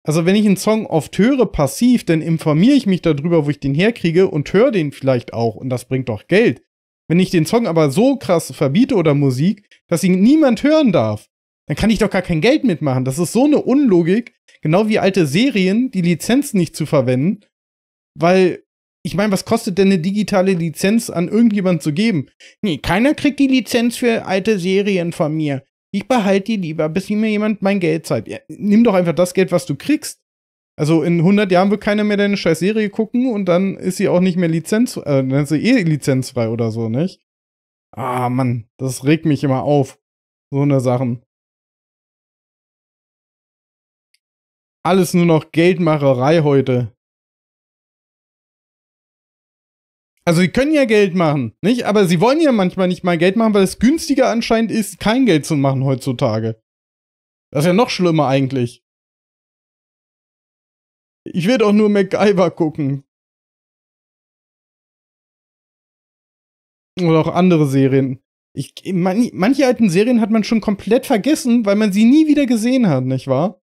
Also wenn ich einen Song oft höre, passiv, dann informiere ich mich darüber, wo ich den herkriege und höre den vielleicht auch und das bringt doch Geld. Wenn ich den Song aber so krass verbiete oder Musik, dass ihn niemand hören darf, dann kann ich doch gar kein Geld mitmachen. Das ist so eine Unlogik, genau wie alte Serien, die Lizenz nicht zu verwenden, weil ich meine, was kostet denn eine digitale Lizenz an irgendjemand zu geben? Nee, keiner kriegt die Lizenz für alte Serien von mir. Ich behalte die lieber, bis mir jemand mein Geld zahlt. Ja, nimm doch einfach das Geld, was du kriegst. Also in 100 Jahren wird keiner mehr deine scheiß Serie gucken und dann ist sie auch nicht mehr Lizenz, äh, dann ist sie eh lizenzfrei oder so, nicht? Ah, Mann, das regt mich immer auf. So eine Sachen. alles nur noch Geldmacherei heute. Also sie können ja Geld machen, nicht? Aber sie wollen ja manchmal nicht mal Geld machen, weil es günstiger anscheinend ist, kein Geld zu machen heutzutage. Das ist ja noch schlimmer eigentlich. Ich will doch nur MacGyver gucken. Oder auch andere Serien. Ich, man, manche alten Serien hat man schon komplett vergessen, weil man sie nie wieder gesehen hat, nicht wahr?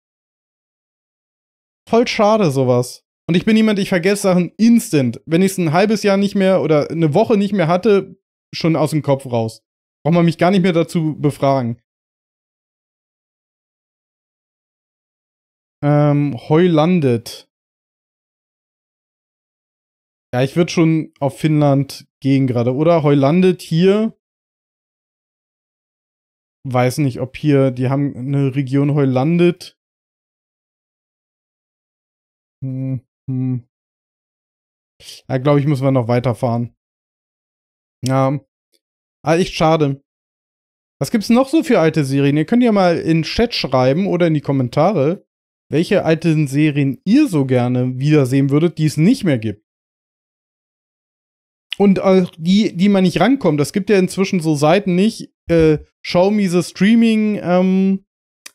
Voll schade sowas. Und ich bin jemand, ich vergesse Sachen instant. Wenn ich es ein halbes Jahr nicht mehr oder eine Woche nicht mehr hatte, schon aus dem Kopf raus. Braucht man mich gar nicht mehr dazu befragen. Ähm, Heu landet. Ja, ich würde schon auf Finnland gehen gerade. Oder Heu landet hier. Weiß nicht, ob hier, die haben eine Region Heu landet. Hm, hm. Ja, glaube ich, müssen wir noch weiterfahren. Ja. Ah, echt schade. Was gibt's noch so für alte Serien? Ihr könnt ja mal in Chat schreiben oder in die Kommentare, welche alten Serien ihr so gerne wiedersehen würdet, die es nicht mehr gibt. Und auch die, die man nicht rankommt. Es gibt ja inzwischen so Seiten nicht. Äh, Show me the Streaming ähm,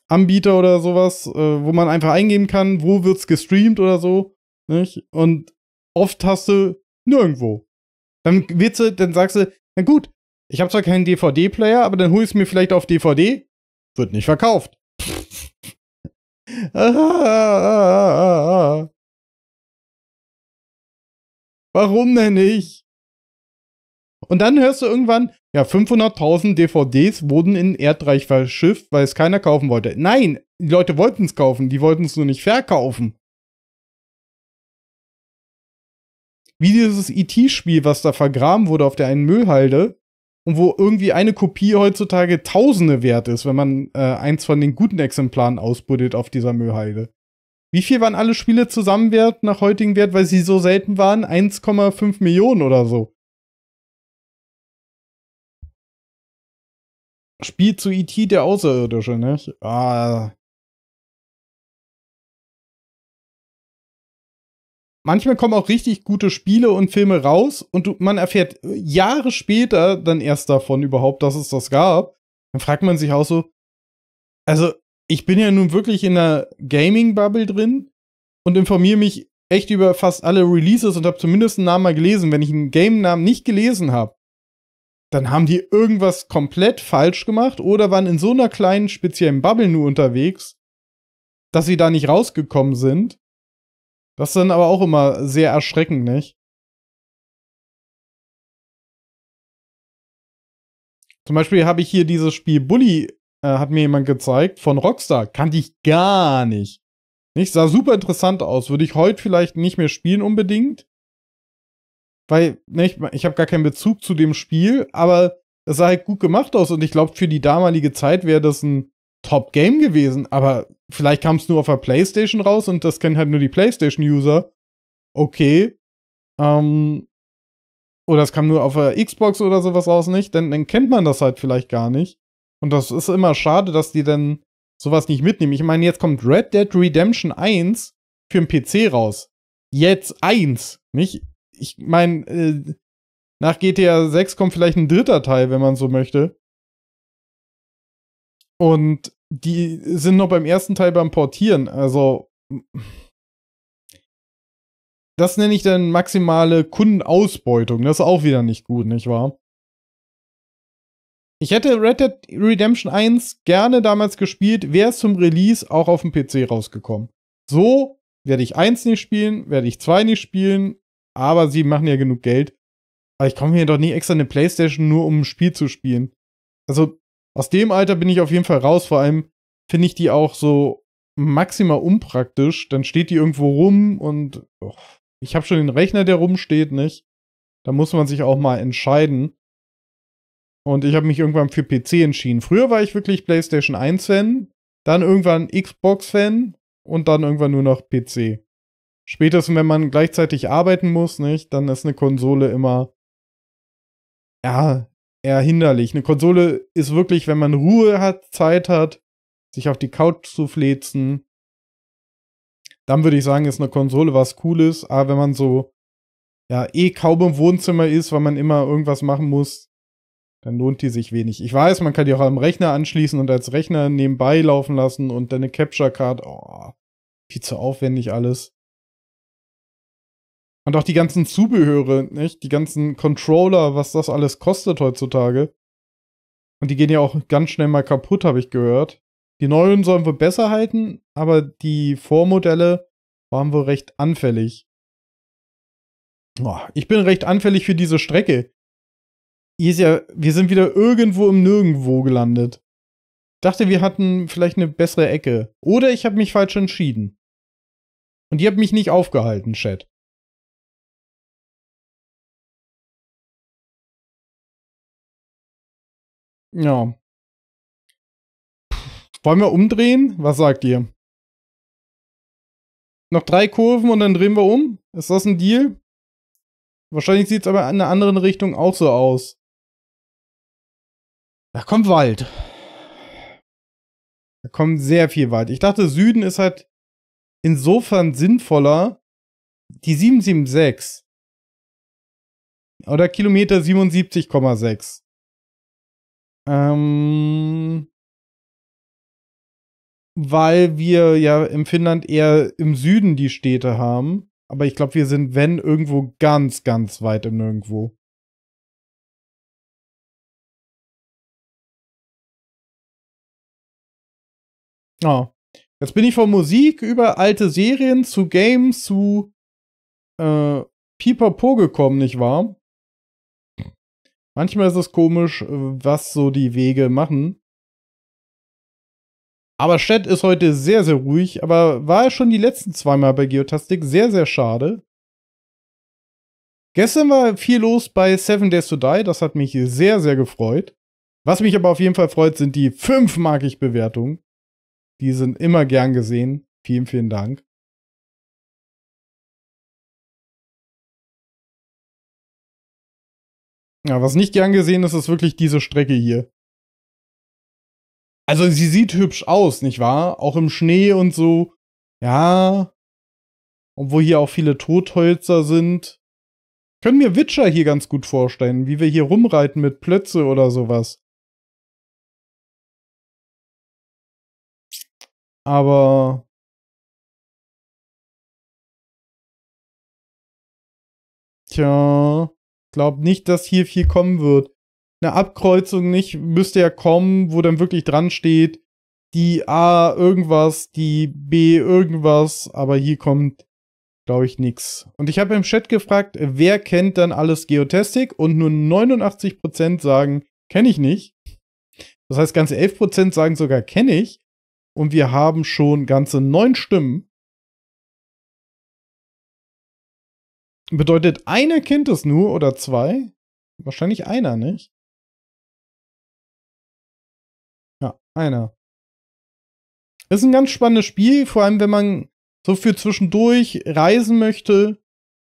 Anbieter oder sowas, äh, wo man einfach eingeben kann, wo wird's gestreamt oder so, nicht? Und oft hast du nirgendwo. Dann wird's, dann sagst du, na gut, ich habe zwar keinen DVD-Player, aber dann hole ich es mir vielleicht auf DVD. Wird nicht verkauft. Warum denn nicht? Und dann hörst du irgendwann, ja, 500.000 DVDs wurden in Erdreich verschifft, weil es keiner kaufen wollte. Nein, die Leute wollten es kaufen, die wollten es nur nicht verkaufen. Wie dieses IT-Spiel, e was da vergraben wurde auf der einen Müllhalde und wo irgendwie eine Kopie heutzutage Tausende wert ist, wenn man äh, eins von den guten Exemplaren ausbuddelt auf dieser Müllhalde. Wie viel waren alle Spiele zusammen wert nach heutigem Wert, weil sie so selten waren? 1,5 Millionen oder so. Spiel zu IT e der Außerirdische, nicht? Ah. Manchmal kommen auch richtig gute Spiele und Filme raus und du, man erfährt äh, Jahre später dann erst davon überhaupt, dass es das gab. Dann fragt man sich auch so, also ich bin ja nun wirklich in einer Gaming-Bubble drin und informiere mich echt über fast alle Releases und habe zumindest einen Namen mal gelesen, wenn ich einen Game-Namen nicht gelesen habe dann haben die irgendwas komplett falsch gemacht oder waren in so einer kleinen speziellen Bubble nur unterwegs, dass sie da nicht rausgekommen sind. Das ist dann aber auch immer sehr erschreckend, nicht? Zum Beispiel habe ich hier dieses Spiel Bully, äh, hat mir jemand gezeigt, von Rockstar. Kannte ich gar nicht. Nicht? Sah super interessant aus. Würde ich heute vielleicht nicht mehr spielen unbedingt weil ne, ich, ich habe gar keinen Bezug zu dem Spiel, aber es sah halt gut gemacht aus und ich glaube, für die damalige Zeit wäre das ein Top-Game gewesen, aber vielleicht kam es nur auf der Playstation raus und das kennen halt nur die Playstation-User. Okay. Ähm, oder es kam nur auf der Xbox oder sowas raus nicht, dann, dann kennt man das halt vielleicht gar nicht. Und das ist immer schade, dass die dann sowas nicht mitnehmen. Ich meine, jetzt kommt Red Dead Redemption 1 für den PC raus. Jetzt 1, nicht ich meine, äh, nach GTA 6 kommt vielleicht ein dritter Teil, wenn man so möchte. Und die sind noch beim ersten Teil beim Portieren. Also, das nenne ich dann maximale Kundenausbeutung. Das ist auch wieder nicht gut, nicht wahr? Ich hätte Red Dead Redemption 1 gerne damals gespielt, wäre es zum Release auch auf dem PC rausgekommen. So werde ich 1 nicht spielen, werde ich 2 nicht spielen aber sie machen ja genug Geld. Aber ich komme hier doch nie extra eine Playstation, nur um ein Spiel zu spielen. Also aus dem Alter bin ich auf jeden Fall raus. Vor allem finde ich die auch so maximal unpraktisch. Dann steht die irgendwo rum und oh, ich habe schon den Rechner, der rumsteht, nicht? Da muss man sich auch mal entscheiden. Und ich habe mich irgendwann für PC entschieden. Früher war ich wirklich PlayStation 1-Fan, dann irgendwann Xbox-Fan und dann irgendwann nur noch PC spätestens wenn man gleichzeitig arbeiten muss, nicht, dann ist eine Konsole immer ja, eher hinderlich. Eine Konsole ist wirklich, wenn man Ruhe hat, Zeit hat, sich auf die Couch zu fläzen, dann würde ich sagen, ist eine Konsole was Cooles. Aber wenn man so ja eh kaum im Wohnzimmer ist, weil man immer irgendwas machen muss, dann lohnt die sich wenig. Ich weiß, man kann die auch am Rechner anschließen und als Rechner nebenbei laufen lassen und dann eine Capture Card. Oh, viel zu aufwendig alles. Und auch die ganzen Zubehöre, nicht? Die ganzen Controller, was das alles kostet heutzutage. Und die gehen ja auch ganz schnell mal kaputt, habe ich gehört. Die neuen sollen wohl besser halten, aber die Vormodelle waren wohl recht anfällig. Boah, ich bin recht anfällig für diese Strecke. Hier ist ja, wir sind wieder irgendwo im Nirgendwo gelandet. Dachte, wir hatten vielleicht eine bessere Ecke. Oder ich habe mich falsch entschieden. Und ihr habt mich nicht aufgehalten, Chat. Ja. Wollen wir umdrehen? Was sagt ihr? Noch drei Kurven und dann drehen wir um? Ist das ein Deal? Wahrscheinlich sieht es aber in einer anderen Richtung auch so aus. Da kommt Wald. Da kommt sehr viel Wald. Ich dachte, Süden ist halt insofern sinnvoller. Die 776. Oder Kilometer 77,6. Ähm, weil wir ja im Finnland eher im Süden die Städte haben. Aber ich glaube, wir sind, wenn, irgendwo ganz, ganz weit im Nirgendwo. Oh. Jetzt bin ich von Musik über alte Serien zu Games zu äh, Pipapo gekommen, nicht wahr? Manchmal ist es komisch, äh, was so die Wege machen. Aber Chat ist heute sehr, sehr ruhig, aber war ja schon die letzten zweimal bei Geotastik Sehr, sehr schade. Gestern war viel los bei Seven Days to Die, das hat mich sehr, sehr gefreut. Was mich aber auf jeden Fall freut, sind die 5 mag ich Bewertungen. Die sind immer gern gesehen. Vielen, vielen Dank. Ja, was nicht gern gesehen ist, ist wirklich diese Strecke hier. Also sie sieht hübsch aus, nicht wahr? Auch im Schnee und so. Ja. Obwohl hier auch viele Totholzer sind. Können mir Witcher hier ganz gut vorstellen, wie wir hier rumreiten mit Plötze oder sowas. Aber. Tja glaube nicht, dass hier viel kommen wird. Eine Abkreuzung nicht, müsste ja kommen, wo dann wirklich dran steht, die A irgendwas, die B irgendwas, aber hier kommt, glaube ich, nichts. Und ich habe im Chat gefragt, wer kennt dann alles Geotastic? Und nur 89% sagen, kenne ich nicht. Das heißt, ganze 11% sagen sogar, kenne ich. Und wir haben schon ganze neun Stimmen. Bedeutet, einer kennt es nur oder zwei? Wahrscheinlich einer, nicht? Ja, einer. Ist ein ganz spannendes Spiel, vor allem wenn man so für zwischendurch reisen möchte.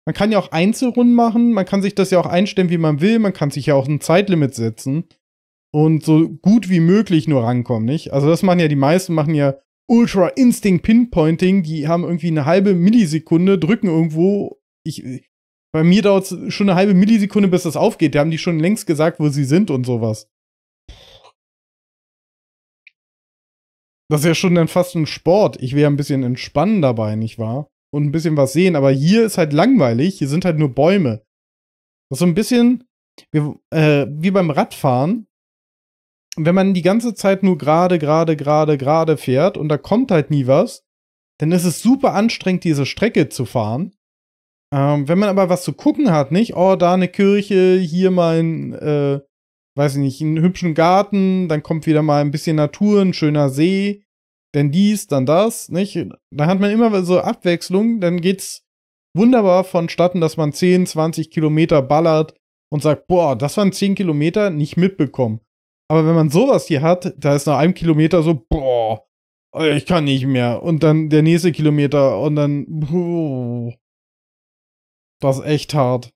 Man kann ja auch Einzelrunden machen, man kann sich das ja auch einstellen, wie man will, man kann sich ja auch ein Zeitlimit setzen und so gut wie möglich nur rankommen, nicht? Also das machen ja die meisten, machen ja Ultra Instinct Pinpointing, die haben irgendwie eine halbe Millisekunde, drücken irgendwo, ich, bei mir dauert es schon eine halbe Millisekunde, bis das aufgeht. Da haben die schon längst gesagt, wo sie sind und sowas. Das ist ja schon dann fast ein Sport. Ich will ja ein bisschen entspannen dabei, nicht wahr? Und ein bisschen was sehen. Aber hier ist halt langweilig. Hier sind halt nur Bäume. Das ist so ein bisschen wie, äh, wie beim Radfahren. Wenn man die ganze Zeit nur gerade, gerade, gerade, gerade fährt und da kommt halt nie was, dann ist es super anstrengend, diese Strecke zu fahren. Ähm, wenn man aber was zu gucken hat, nicht? Oh, da eine Kirche, hier mal ein, äh, weiß ich nicht, einen hübschen Garten, dann kommt wieder mal ein bisschen Natur, ein schöner See, dann dies, dann das, nicht? Da hat man immer so Abwechslung, dann geht's wunderbar vonstatten, dass man 10, 20 Kilometer ballert und sagt, boah, das waren 10 Kilometer, nicht mitbekommen. Aber wenn man sowas hier hat, da ist nach einem Kilometer so, boah, ich kann nicht mehr. Und dann der nächste Kilometer und dann, boah. Das ist echt hart.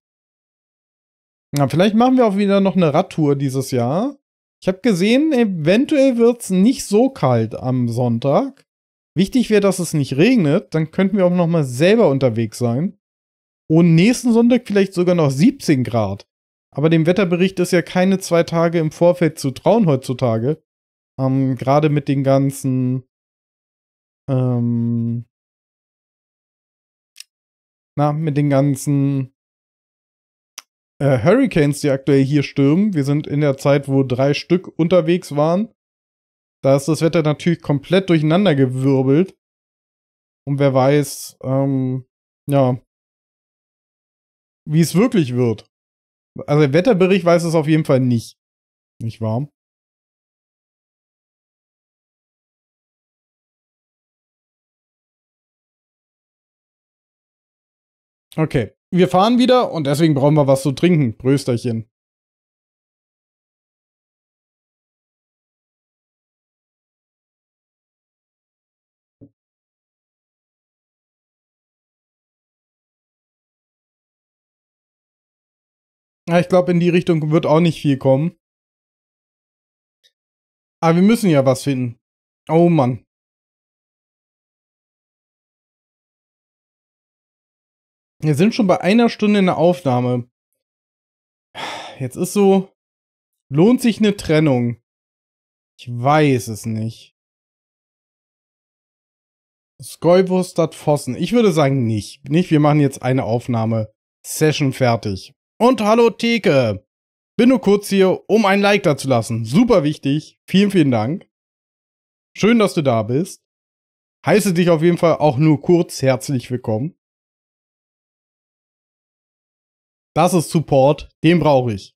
Na, vielleicht machen wir auch wieder noch eine Radtour dieses Jahr. Ich habe gesehen, eventuell wird es nicht so kalt am Sonntag. Wichtig wäre, dass es nicht regnet. Dann könnten wir auch noch mal selber unterwegs sein. Und nächsten Sonntag vielleicht sogar noch 17 Grad. Aber dem Wetterbericht ist ja keine zwei Tage im Vorfeld zu trauen heutzutage. Ähm, Gerade mit den ganzen ähm, na, mit den ganzen äh, Hurricanes, die aktuell hier stürmen. Wir sind in der Zeit, wo drei Stück unterwegs waren. Da ist das Wetter natürlich komplett durcheinandergewirbelt. Und wer weiß, ähm, ja, wie es wirklich wird. Also der Wetterbericht weiß es auf jeden Fall nicht. Nicht wahr? Okay. Wir fahren wieder und deswegen brauchen wir was zu trinken. Brösterchen. Ich glaube, in die Richtung wird auch nicht viel kommen. Aber wir müssen ja was finden. Oh Mann. Wir sind schon bei einer Stunde in der Aufnahme. Jetzt ist so, lohnt sich eine Trennung? Ich weiß es nicht. Skoivostad Vossen. Ich würde sagen nicht. Nicht, wir machen jetzt eine Aufnahme. Session fertig. Und hallo Theke. Bin nur kurz hier, um ein Like dazulassen. Super wichtig. Vielen, vielen Dank. Schön, dass du da bist. Heiße dich auf jeden Fall auch nur kurz herzlich willkommen. Das ist Support, den brauche ich.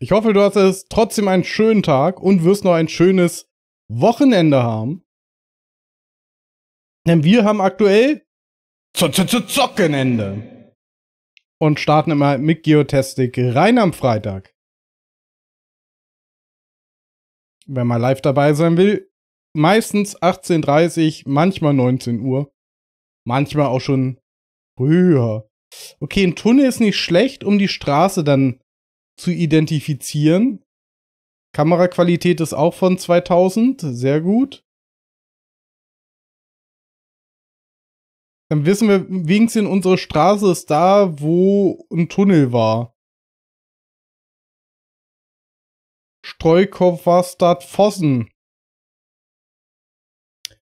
Ich hoffe, du hattest trotzdem einen schönen Tag und wirst noch ein schönes Wochenende haben. Denn wir haben aktuell Z -Z -Z Zockenende. Und starten immer halt mit Geotastic rein am Freitag. Wenn man live dabei sein will, meistens 18.30 manchmal 19 Uhr, manchmal auch schon früher okay, ein Tunnel ist nicht schlecht, um die Straße dann zu identifizieren. Kameraqualität ist auch von 2000, sehr gut. Dann wissen wir wenigstens, unsere Straße ist da, wo ein Tunnel war. Streukopfastad Vossen.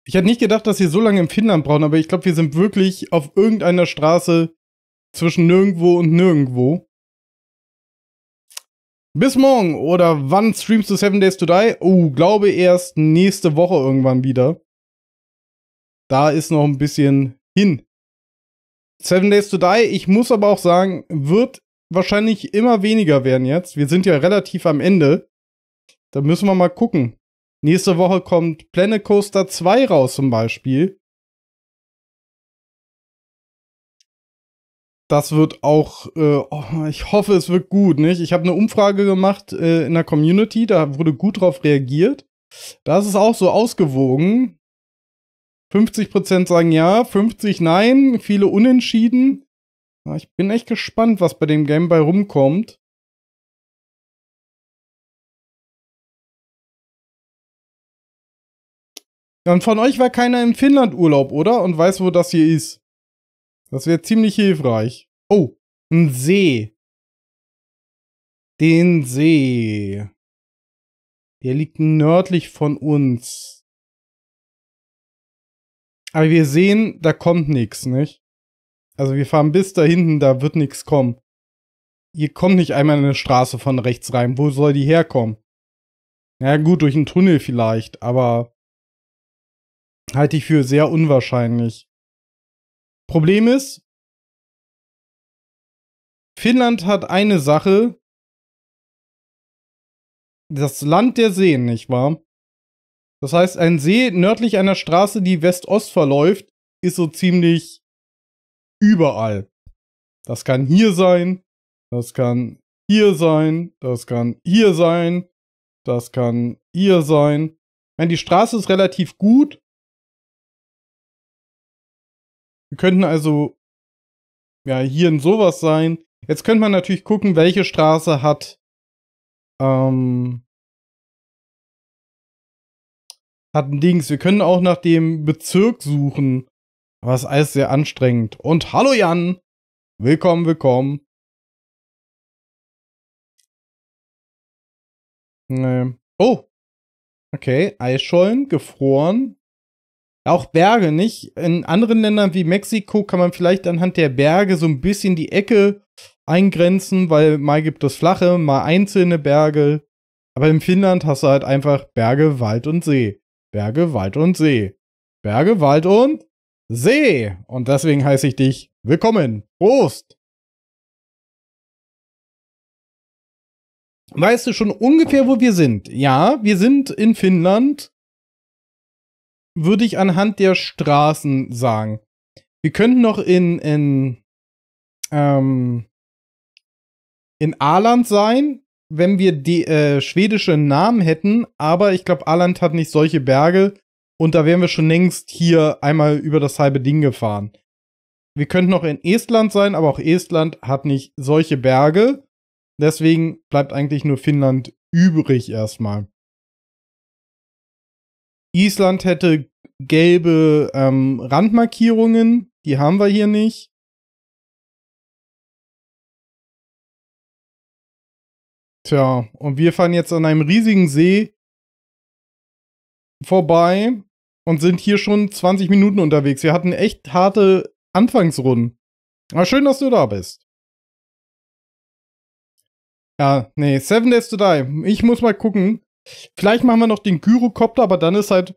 Ich hätte nicht gedacht, dass wir so lange in Finnland brauchen, aber ich glaube, wir sind wirklich auf irgendeiner Straße zwischen nirgendwo und nirgendwo. Bis morgen oder wann streamst du Seven Days to Die? Oh, glaube erst nächste Woche irgendwann wieder. Da ist noch ein bisschen hin. Seven Days to Die, ich muss aber auch sagen, wird wahrscheinlich immer weniger werden jetzt. Wir sind ja relativ am Ende. Da müssen wir mal gucken. Nächste Woche kommt Planet Coaster 2 raus zum Beispiel. das wird auch, äh, oh, ich hoffe, es wird gut, nicht? Ich habe eine Umfrage gemacht äh, in der Community, da wurde gut drauf reagiert. Da ist es auch so ausgewogen. 50% sagen ja, 50 nein, viele unentschieden. Ah, ich bin echt gespannt, was bei dem Game bei rumkommt. Ja, und von euch war keiner im Finnland Urlaub, oder? Und weiß, wo das hier ist. Das wäre ziemlich hilfreich. Oh, ein See. Den See. Der liegt nördlich von uns. Aber wir sehen, da kommt nichts, nicht? Also wir fahren bis da hinten, da wird nichts kommen. Ihr kommt nicht einmal in eine Straße von rechts rein. Wo soll die herkommen? Na ja, gut, durch einen Tunnel vielleicht, aber halte ich für sehr unwahrscheinlich. Problem ist, Finnland hat eine Sache, das Land der Seen, nicht wahr? Das heißt, ein See nördlich einer Straße, die West-Ost verläuft, ist so ziemlich überall. Das kann hier sein, das kann hier sein, das kann hier sein, das kann hier sein. Ich meine, die Straße ist relativ gut, wir könnten also ja hier in sowas sein. Jetzt könnte man natürlich gucken, welche Straße hat ähm, hat ein Dings. Wir können auch nach dem Bezirk suchen. Aber das ist alles sehr anstrengend. Und hallo Jan! Willkommen, willkommen. Nee. Ähm, oh! Okay, Eisschollen, gefroren auch Berge, nicht? In anderen Ländern wie Mexiko kann man vielleicht anhand der Berge so ein bisschen die Ecke eingrenzen, weil mal gibt es flache, mal einzelne Berge. Aber in Finnland hast du halt einfach Berge, Wald und See. Berge, Wald und See. Berge, Wald und See. Und deswegen heiße ich dich willkommen. Prost! Weißt du schon ungefähr, wo wir sind? Ja, wir sind in Finnland würde ich anhand der Straßen sagen. Wir könnten noch in, in, ähm, in Aaland sein, wenn wir die äh, schwedische Namen hätten, aber ich glaube, Aaland hat nicht solche Berge und da wären wir schon längst hier einmal über das halbe Ding gefahren. Wir könnten noch in Estland sein, aber auch Estland hat nicht solche Berge. Deswegen bleibt eigentlich nur Finnland übrig erstmal. Island hätte gelbe ähm, Randmarkierungen, die haben wir hier nicht. Tja, und wir fahren jetzt an einem riesigen See vorbei und sind hier schon 20 Minuten unterwegs. Wir hatten echt harte Anfangsrunden. Aber schön, dass du da bist. Ja, nee, Seven Days to Die. Ich muss mal gucken. Vielleicht machen wir noch den Gyrocopter, aber dann ist halt.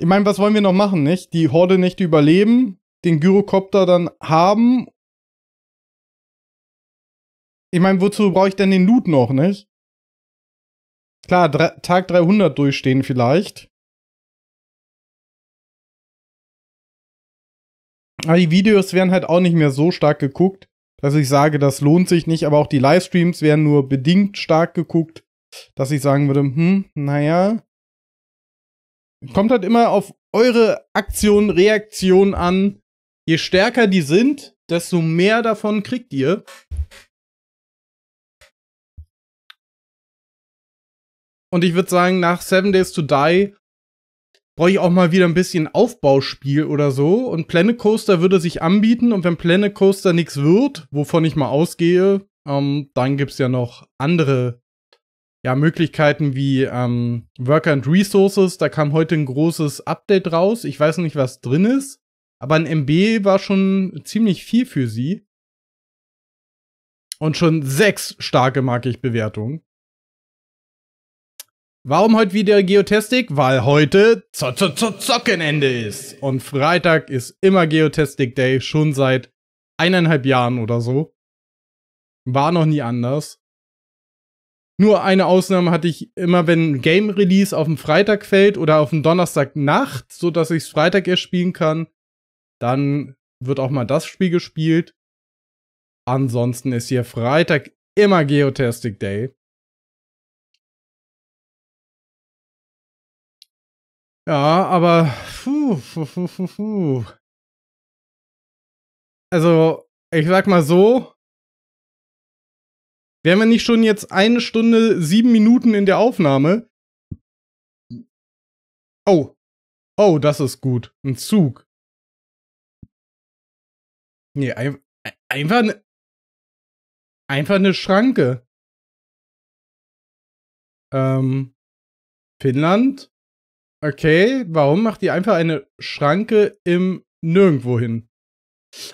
Ich meine, was wollen wir noch machen, nicht? Die Horde nicht überleben, den Gyrocopter dann haben. Ich meine, wozu brauche ich denn den Loot noch, nicht? Klar, drei, Tag 300 durchstehen vielleicht. Aber ah, die Videos werden halt auch nicht mehr so stark geguckt, dass ich sage, das lohnt sich nicht, aber auch die Livestreams werden nur bedingt stark geguckt dass ich sagen würde, hm, naja. Kommt halt immer auf eure Aktion, Reaktion an. Je stärker die sind, desto mehr davon kriegt ihr. Und ich würde sagen, nach Seven Days to Die brauche ich auch mal wieder ein bisschen Aufbauspiel oder so. Und Planet Coaster würde sich anbieten. Und wenn Planet Coaster nichts wird, wovon ich mal ausgehe, ähm, dann gibt es ja noch andere ja, Möglichkeiten wie ähm, Worker and Resources. Da kam heute ein großes Update raus. Ich weiß nicht, was drin ist, aber ein MB war schon ziemlich viel für sie. Und schon sechs starke mag ich Bewertungen. Warum heute wieder Geotastic? Weil heute Z -Z -Z Zockenende ist. Und Freitag ist immer Geotastic Day, schon seit eineinhalb Jahren oder so. War noch nie anders. Nur eine Ausnahme hatte ich immer, wenn ein Game Release auf dem Freitag fällt oder auf dem Donnerstagnacht, so dass ich es Freitag erst spielen kann, dann wird auch mal das Spiel gespielt. Ansonsten ist hier Freitag immer Geotastic Day. Ja, aber puh, puh, puh, puh. also ich sag mal so, Wären wir nicht schon jetzt eine Stunde, sieben Minuten in der Aufnahme? Oh. Oh, das ist gut. Ein Zug. Nee, ein, einfach eine. Einfach eine Schranke. Ähm. Finnland? Okay, warum macht die einfach eine Schranke im Nirgendwo hin?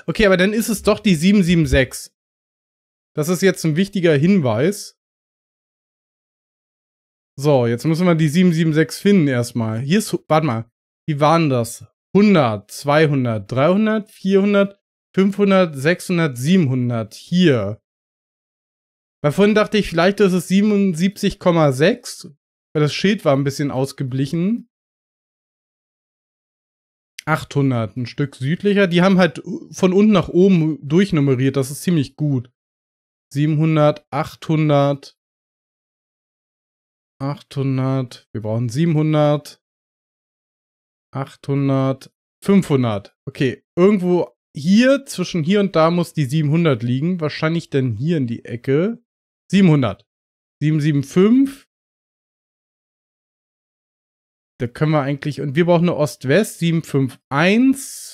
Okay, aber dann ist es doch die 776. Das ist jetzt ein wichtiger Hinweis. So, jetzt müssen wir die 776 finden erstmal. Hier ist, warte mal, wie waren das? 100, 200, 300, 400, 500, 600, 700. Hier. Weil vorhin dachte ich, vielleicht ist es 77,6, weil das Schild war ein bisschen ausgeblichen. 800, ein Stück südlicher. Die haben halt von unten nach oben durchnummeriert. Das ist ziemlich gut. 700, 800, 800, wir brauchen 700, 800, 500. Okay, irgendwo hier, zwischen hier und da muss die 700 liegen. Wahrscheinlich denn hier in die Ecke. 700. 775. Da können wir eigentlich, und wir brauchen eine Ost-West, 751.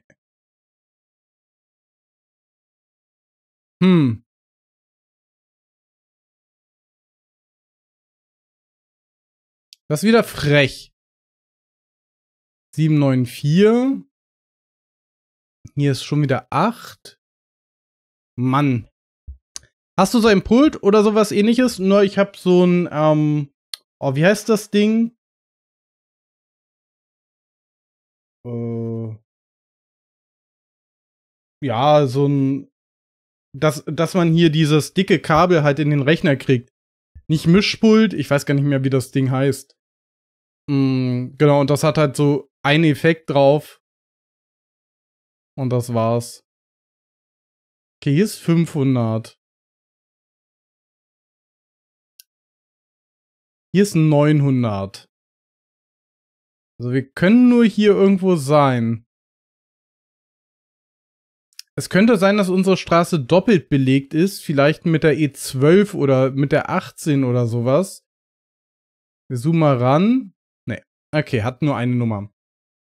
Hm. Das ist wieder frech. 794. Hier ist schon wieder 8. Mann. Hast du so ein Pult oder sowas ähnliches? Nur ich habe so ein, ähm, oh, wie heißt das Ding? Äh, ja, so ein dass, dass man hier dieses dicke Kabel halt in den Rechner kriegt. Nicht Mischpult, ich weiß gar nicht mehr, wie das Ding heißt. Mm, genau, und das hat halt so einen Effekt drauf. Und das war's. Okay, hier ist 500. Hier ist 900. Also wir können nur hier irgendwo sein. Es könnte sein, dass unsere Straße doppelt belegt ist, vielleicht mit der E12 oder mit der 18 oder sowas. Wir zoomen mal ran. Nee, okay, hat nur eine Nummer.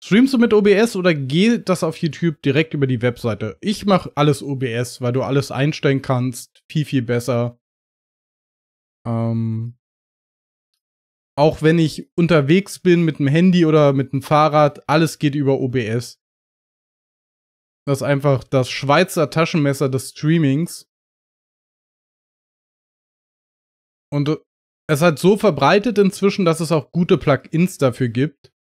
Streamst du mit OBS oder geht das auf YouTube direkt über die Webseite? Ich mache alles OBS, weil du alles einstellen kannst. Viel, viel besser. Ähm, auch wenn ich unterwegs bin mit dem Handy oder mit dem Fahrrad, alles geht über OBS. Das ist einfach das Schweizer Taschenmesser des Streamings und äh, es hat so verbreitet inzwischen, dass es auch gute Plugins dafür gibt.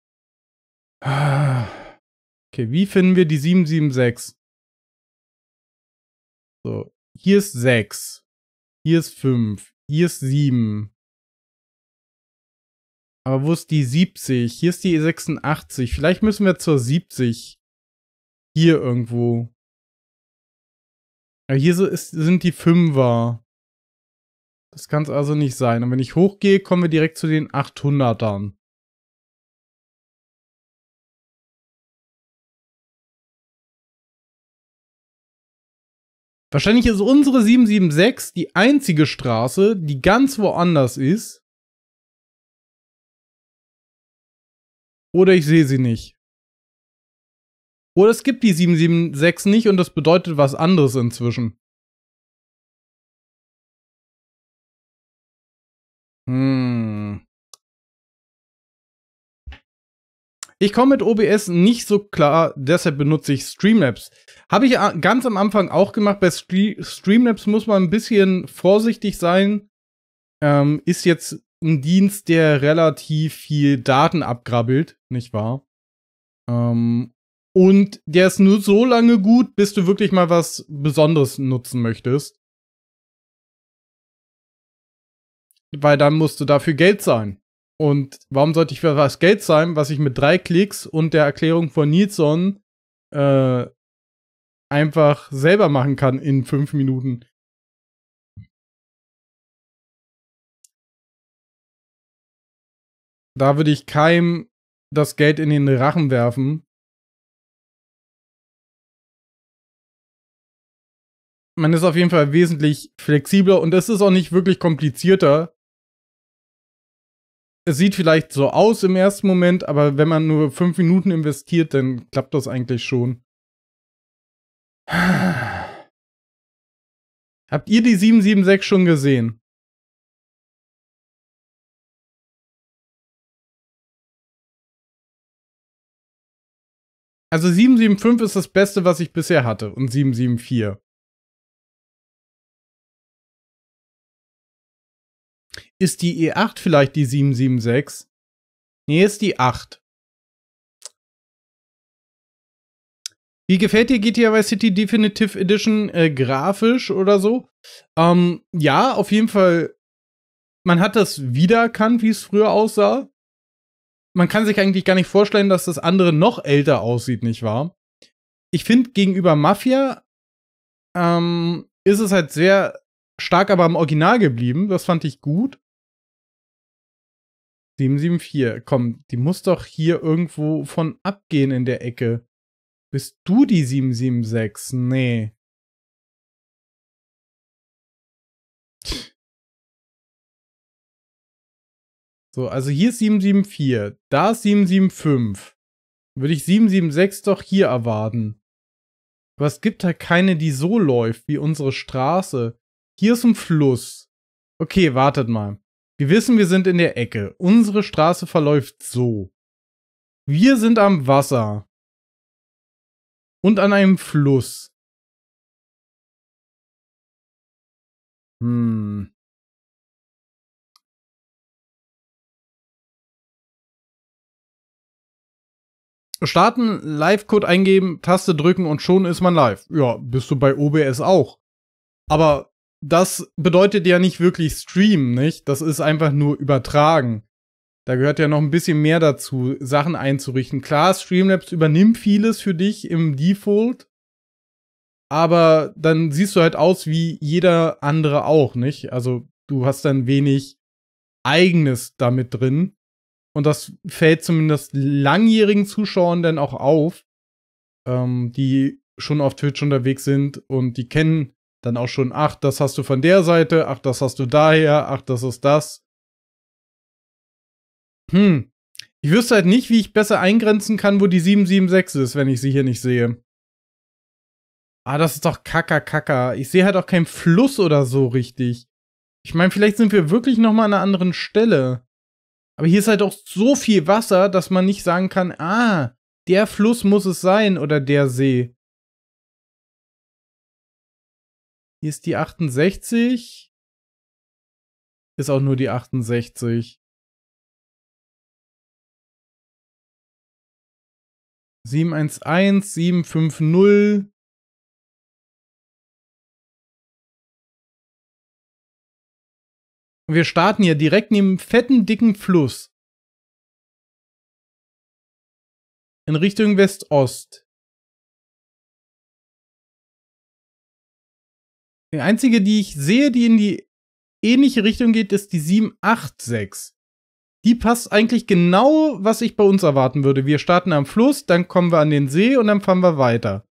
Okay, wie finden wir die 776? So, hier ist 6. Hier ist 5. Hier ist 7. Aber wo ist die 70? Hier ist die 86. Vielleicht müssen wir zur 70 hier irgendwo. Ja, hier so ist, sind die Fünfer. Das kann es also nicht sein. Und wenn ich hochgehe, kommen wir direkt zu den 800ern. Wahrscheinlich ist unsere 776 die einzige Straße, die ganz woanders ist. Oder ich sehe sie nicht. Oder es gibt die 776 nicht und das bedeutet was anderes inzwischen. Hm. Ich komme mit OBS nicht so klar, deshalb benutze ich Streamlabs. Habe ich ganz am Anfang auch gemacht. Bei Streamlabs muss man ein bisschen vorsichtig sein. Ähm, ist jetzt ein Dienst, der relativ viel Daten abgrabbelt, nicht wahr? Ähm, und der ist nur so lange gut, bis du wirklich mal was Besonderes nutzen möchtest. Weil dann musst du dafür Geld zahlen. Und warum sollte ich für was Geld zahlen, was ich mit drei Klicks und der Erklärung von Nilsson äh, einfach selber machen kann in fünf Minuten? Da würde ich keinem das Geld in den Rachen werfen, man ist auf jeden Fall wesentlich flexibler und es ist auch nicht wirklich komplizierter. Es sieht vielleicht so aus im ersten Moment, aber wenn man nur fünf Minuten investiert, dann klappt das eigentlich schon. Habt ihr die 776 schon gesehen? Also 775 ist das Beste, was ich bisher hatte und 774. Ist die E8 vielleicht die 776? Nee, ist die 8. Wie gefällt dir GTA Vice City Definitive Edition äh, grafisch oder so? Ähm, ja, auf jeden Fall. Man hat das wiedererkannt, wie es früher aussah. Man kann sich eigentlich gar nicht vorstellen, dass das andere noch älter aussieht, nicht wahr? Ich finde, gegenüber Mafia ähm, ist es halt sehr stark aber im Original geblieben. Das fand ich gut. 774, komm, die muss doch hier irgendwo von abgehen in der Ecke. Bist du die 776? Nee. So, also hier ist 774, da ist 775. Würde ich 776 doch hier erwarten. Aber es gibt halt keine, die so läuft wie unsere Straße. Hier ist ein Fluss. Okay, wartet mal. Wir wissen, wir sind in der Ecke. Unsere Straße verläuft so. Wir sind am Wasser. Und an einem Fluss. Hm. Starten, Live-Code eingeben, Taste drücken und schon ist man live. Ja, bist du bei OBS auch. Aber das bedeutet ja nicht wirklich streamen, nicht? Das ist einfach nur übertragen. Da gehört ja noch ein bisschen mehr dazu, Sachen einzurichten. Klar, Streamlabs übernimmt vieles für dich im Default, aber dann siehst du halt aus wie jeder andere auch, nicht? Also du hast dann wenig eigenes damit drin. Und das fällt zumindest langjährigen Zuschauern dann auch auf, ähm, die schon auf Twitch unterwegs sind und die kennen dann auch schon, ach, das hast du von der Seite, ach, das hast du daher, ach, das ist das. Hm. Ich wüsste halt nicht, wie ich besser eingrenzen kann, wo die 776 ist, wenn ich sie hier nicht sehe. Ah, das ist doch kacker, kacker. Ich sehe halt auch keinen Fluss oder so richtig. Ich meine, vielleicht sind wir wirklich nochmal an einer anderen Stelle. Aber hier ist halt auch so viel Wasser, dass man nicht sagen kann, ah, der Fluss muss es sein oder der See. Hier ist die 68. Ist auch nur die 68. 711, 750. Wir starten hier direkt neben einem fetten, dicken Fluss. In Richtung West-Ost. Die einzige, die ich sehe, die in die ähnliche Richtung geht, ist die 786. Die passt eigentlich genau, was ich bei uns erwarten würde. Wir starten am Fluss, dann kommen wir an den See und dann fahren wir weiter.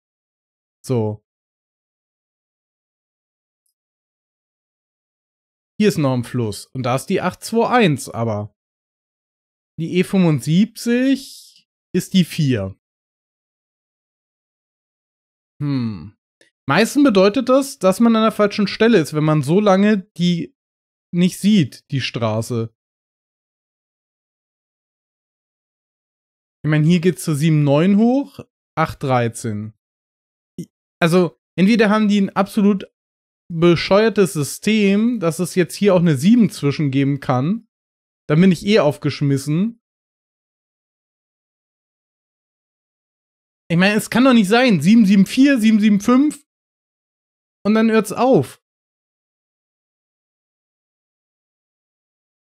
So. Hier ist noch ein Fluss. Und da ist die 821, aber. Die E75 ist die 4. Hm. Meistens bedeutet das, dass man an der falschen Stelle ist, wenn man so lange die nicht sieht, die Straße. Ich meine, hier geht's zu 7,9 hoch, 8,13. Also, entweder haben die ein absolut bescheuertes System, dass es jetzt hier auch eine 7 zwischengeben kann. Dann bin ich eh aufgeschmissen. Ich meine, es kann doch nicht sein. 774, 775 und dann hört's auf.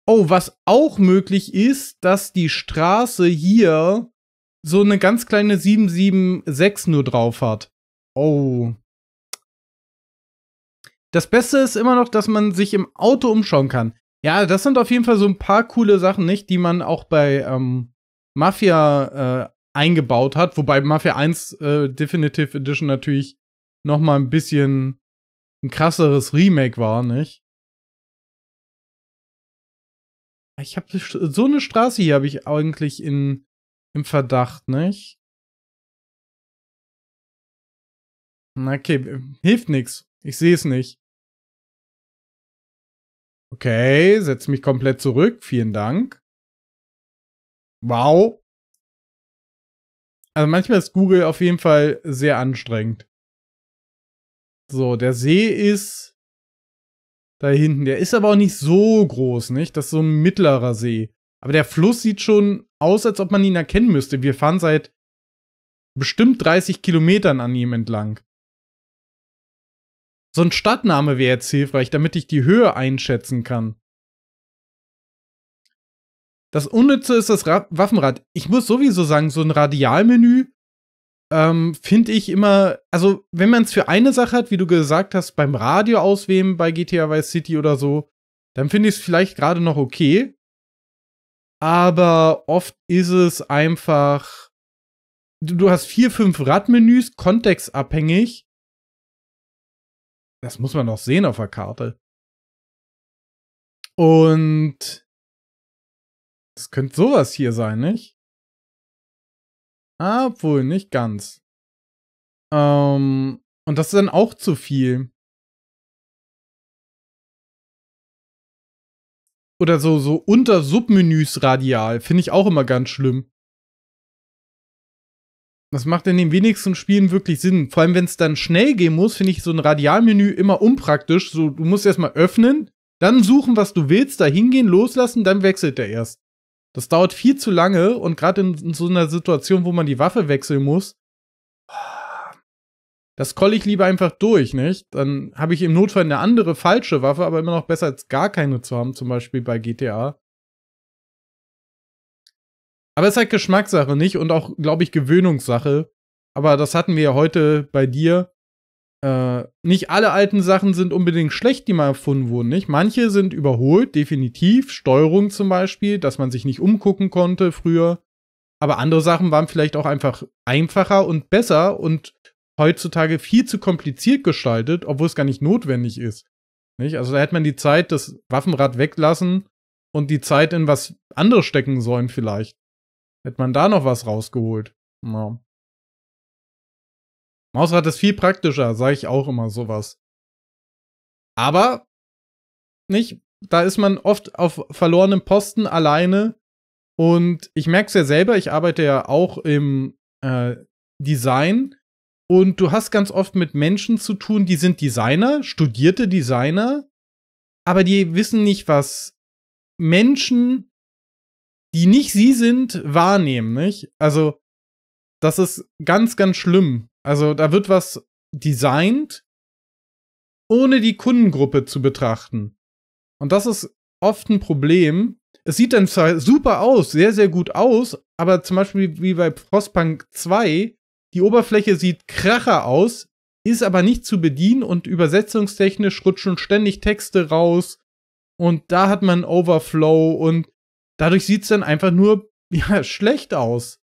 Oh, was auch möglich ist, dass die Straße hier so eine ganz kleine 776 nur drauf hat. Oh. Das Beste ist immer noch, dass man sich im Auto umschauen kann. Ja, das sind auf jeden Fall so ein paar coole Sachen, nicht, die man auch bei ähm, Mafia äh, eingebaut hat, wobei Mafia 1 äh, Definitive Edition natürlich noch mal ein bisschen ein krasseres Remake war, nicht? Ich habe so eine Straße hier habe ich eigentlich in im Verdacht, nicht? Okay, hilft nichts. Ich sehe es nicht. Okay, setz mich komplett zurück. Vielen Dank. Wow. Also manchmal ist Google auf jeden Fall sehr anstrengend. So, der See ist da hinten. Der ist aber auch nicht so groß, nicht? Das ist so ein mittlerer See. Aber der Fluss sieht schon aus, als ob man ihn erkennen müsste. Wir fahren seit bestimmt 30 Kilometern an ihm entlang. So ein Stadtname wäre jetzt hilfreich, damit ich die Höhe einschätzen kann. Das Unnütze ist das Ra Waffenrad. Ich muss sowieso sagen, so ein Radialmenü ähm, finde ich immer, also wenn man es für eine Sache hat, wie du gesagt hast, beim Radio auswählen bei GTA Vice City oder so, dann finde ich es vielleicht gerade noch okay. Aber oft ist es einfach, du, du hast vier, fünf Radmenüs, kontextabhängig. Das muss man noch sehen auf der Karte. Und es könnte sowas hier sein, nicht? Obwohl, nicht ganz. Ähm, und das ist dann auch zu viel. Oder so, so unter Submenüs radial. Finde ich auch immer ganz schlimm. Das macht in den wenigsten Spielen wirklich Sinn. Vor allem, wenn es dann schnell gehen muss, finde ich so ein Radialmenü immer unpraktisch. So, du musst erstmal öffnen, dann suchen, was du willst, da hingehen, loslassen, dann wechselt er erst. Das dauert viel zu lange und gerade in, in, so einer Situation, wo man die Waffe wechseln muss, das kolle ich lieber einfach durch, nicht? Dann habe ich im Notfall eine andere falsche Waffe, aber immer noch besser als gar keine zu haben, zum Beispiel bei GTA. Aber es ist halt Geschmackssache, nicht? Und auch, glaube ich, Gewöhnungssache. Aber das hatten wir ja heute bei dir äh, nicht alle alten Sachen sind unbedingt schlecht, die mal erfunden wurden, nicht? Manche sind überholt, definitiv. Steuerung zum Beispiel, dass man sich nicht umgucken konnte früher. Aber andere Sachen waren vielleicht auch einfach einfacher und besser und heutzutage viel zu kompliziert gestaltet, obwohl es gar nicht notwendig ist. Nicht? Also da hätte man die Zeit, das Waffenrad weglassen und die Zeit in was anderes stecken sollen vielleicht. Hätte man da noch was rausgeholt. Ja. Mausrad ist viel praktischer, sage ich auch immer sowas. Aber nicht, da ist man oft auf verlorenem Posten alleine und ich merke es ja selber, ich arbeite ja auch im äh, Design und du hast ganz oft mit Menschen zu tun, die sind Designer, studierte Designer, aber die wissen nicht, was Menschen, die nicht sie sind, wahrnehmen, nicht? Also, das ist ganz, ganz schlimm. Also da wird was designt, ohne die Kundengruppe zu betrachten. Und das ist oft ein Problem. Es sieht dann zwar super aus, sehr, sehr gut aus, aber zum Beispiel wie bei Frostpunk 2, die Oberfläche sieht kracher aus, ist aber nicht zu bedienen und übersetzungstechnisch rutschen ständig Texte raus und da hat man Overflow und dadurch sieht es dann einfach nur ja, schlecht aus.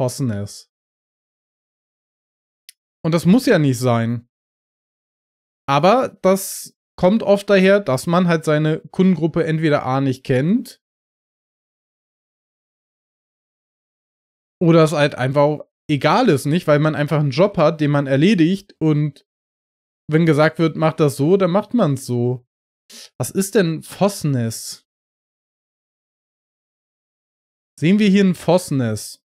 es. Und das muss ja nicht sein. Aber das kommt oft daher, dass man halt seine Kundengruppe entweder A nicht kennt oder es halt einfach auch egal ist, nicht? Weil man einfach einen Job hat, den man erledigt und wenn gesagt wird, macht das so, dann macht man es so. Was ist denn Fossnes? Sehen wir hier ein Fossnes?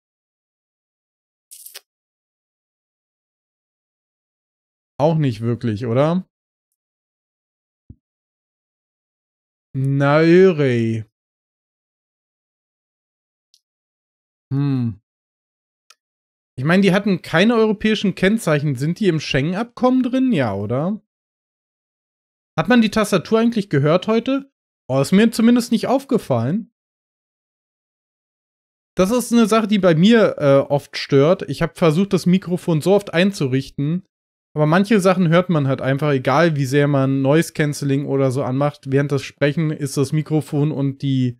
Auch nicht wirklich, oder? Naöre. Hm. Ich meine, die hatten keine europäischen Kennzeichen. Sind die im Schengen-Abkommen drin? Ja, oder? Hat man die Tastatur eigentlich gehört heute? Oh, ist mir zumindest nicht aufgefallen. Das ist eine Sache, die bei mir äh, oft stört. Ich habe versucht, das Mikrofon so oft einzurichten, aber manche Sachen hört man halt einfach, egal wie sehr man Noise Cancelling oder so anmacht. Während das Sprechen ist das Mikrofon und die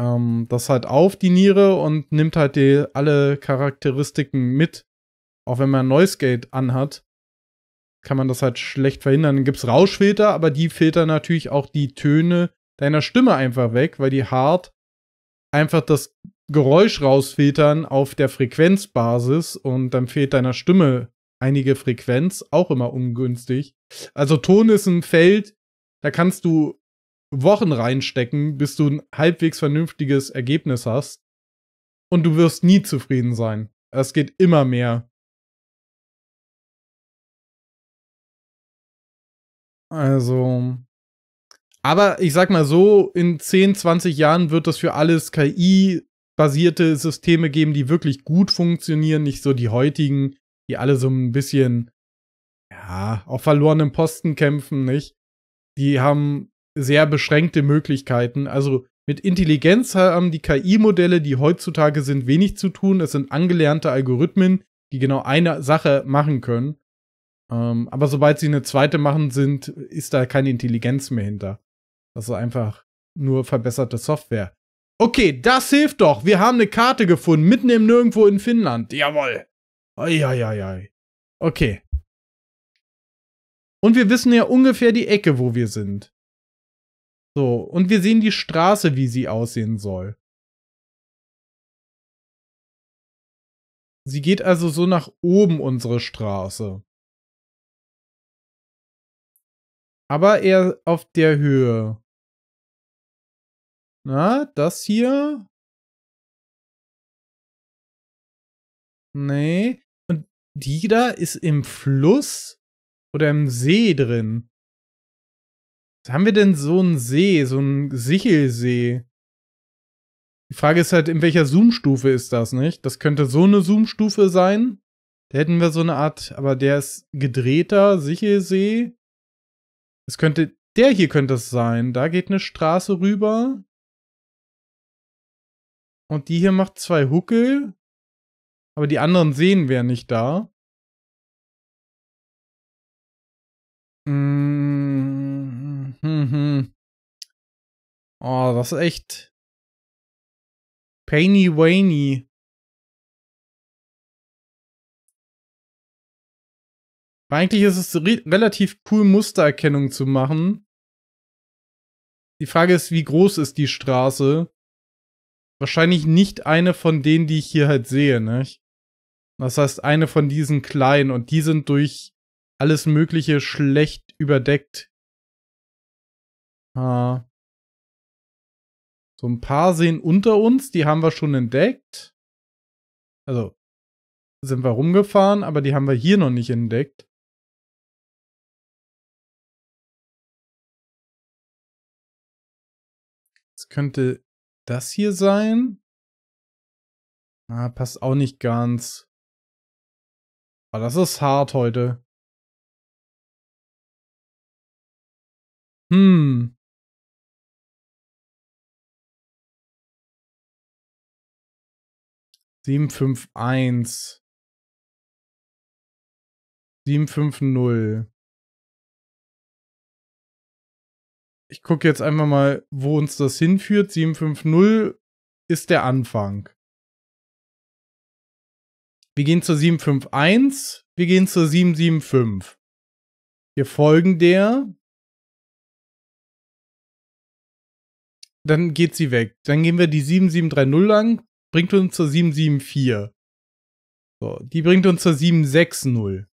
ähm, das halt auf die Niere und nimmt halt die, alle Charakteristiken mit. Auch wenn man Noise Gate anhat, kann man das halt schlecht verhindern. Dann gibt's Rauschfilter, aber die filtern natürlich auch die Töne deiner Stimme einfach weg, weil die hart einfach das Geräusch rausfiltern auf der Frequenzbasis und dann fehlt deiner Stimme einige Frequenz, auch immer ungünstig. Also Ton ist ein Feld, da kannst du Wochen reinstecken, bis du ein halbwegs vernünftiges Ergebnis hast. Und du wirst nie zufrieden sein. Es geht immer mehr. Also. Aber ich sag mal so, in 10, 20 Jahren wird es für alles KI-basierte Systeme geben, die wirklich gut funktionieren, nicht so die heutigen, die alle so ein bisschen, ja, auf verlorenen Posten kämpfen, nicht? Die haben sehr beschränkte Möglichkeiten. Also mit Intelligenz haben die KI-Modelle, die heutzutage sind, wenig zu tun. Es sind angelernte Algorithmen, die genau eine Sache machen können. Ähm, aber sobald sie eine zweite machen, sind, ist da keine Intelligenz mehr hinter. Das ist einfach nur verbesserte Software. Okay, das hilft doch. Wir haben eine Karte gefunden, mitten im Nirgendwo in Finnland. Jawoll. Eieiei. Okay. Und wir wissen ja ungefähr die Ecke, wo wir sind. So, und wir sehen die Straße, wie sie aussehen soll. Sie geht also so nach oben, unsere Straße. Aber eher auf der Höhe. Na, das hier? Nee die da ist im Fluss oder im See drin. Was haben wir denn so einen See, so einen Sichelsee? Die Frage ist halt, in welcher Zoom-Stufe ist das, nicht? Das könnte so eine Zoom-Stufe sein. Da hätten wir so eine Art, aber der ist gedrehter Sichelsee. Es könnte, der hier könnte es sein. Da geht eine Straße rüber. Und die hier macht zwei Huckel aber die anderen sehen wir nicht da. Mm -hmm. Oh, das ist echt painy wainy. Eigentlich ist es re relativ cool, Mustererkennung zu machen. Die Frage ist, wie groß ist die Straße? Wahrscheinlich nicht eine von denen, die ich hier halt sehe, nicht? Das heißt, eine von diesen kleinen und die sind durch alles Mögliche schlecht überdeckt. Ah. So ein paar sehen unter uns, die haben wir schon entdeckt. Also sind wir rumgefahren, aber die haben wir hier noch nicht entdeckt. Jetzt könnte das hier sein. Ah, passt auch nicht ganz. Aber das ist hart heute. Hm. Sieben, fünf, eins. Sieben, fünf, null. Ich gucke jetzt einfach mal, wo uns das hinführt. Sieben, null ist der Anfang. Wir gehen zur 751, wir gehen zur 775. Wir folgen der. Dann geht sie weg. Dann gehen wir die 7730 lang, bringt uns zur 774. So, die bringt uns zur 760.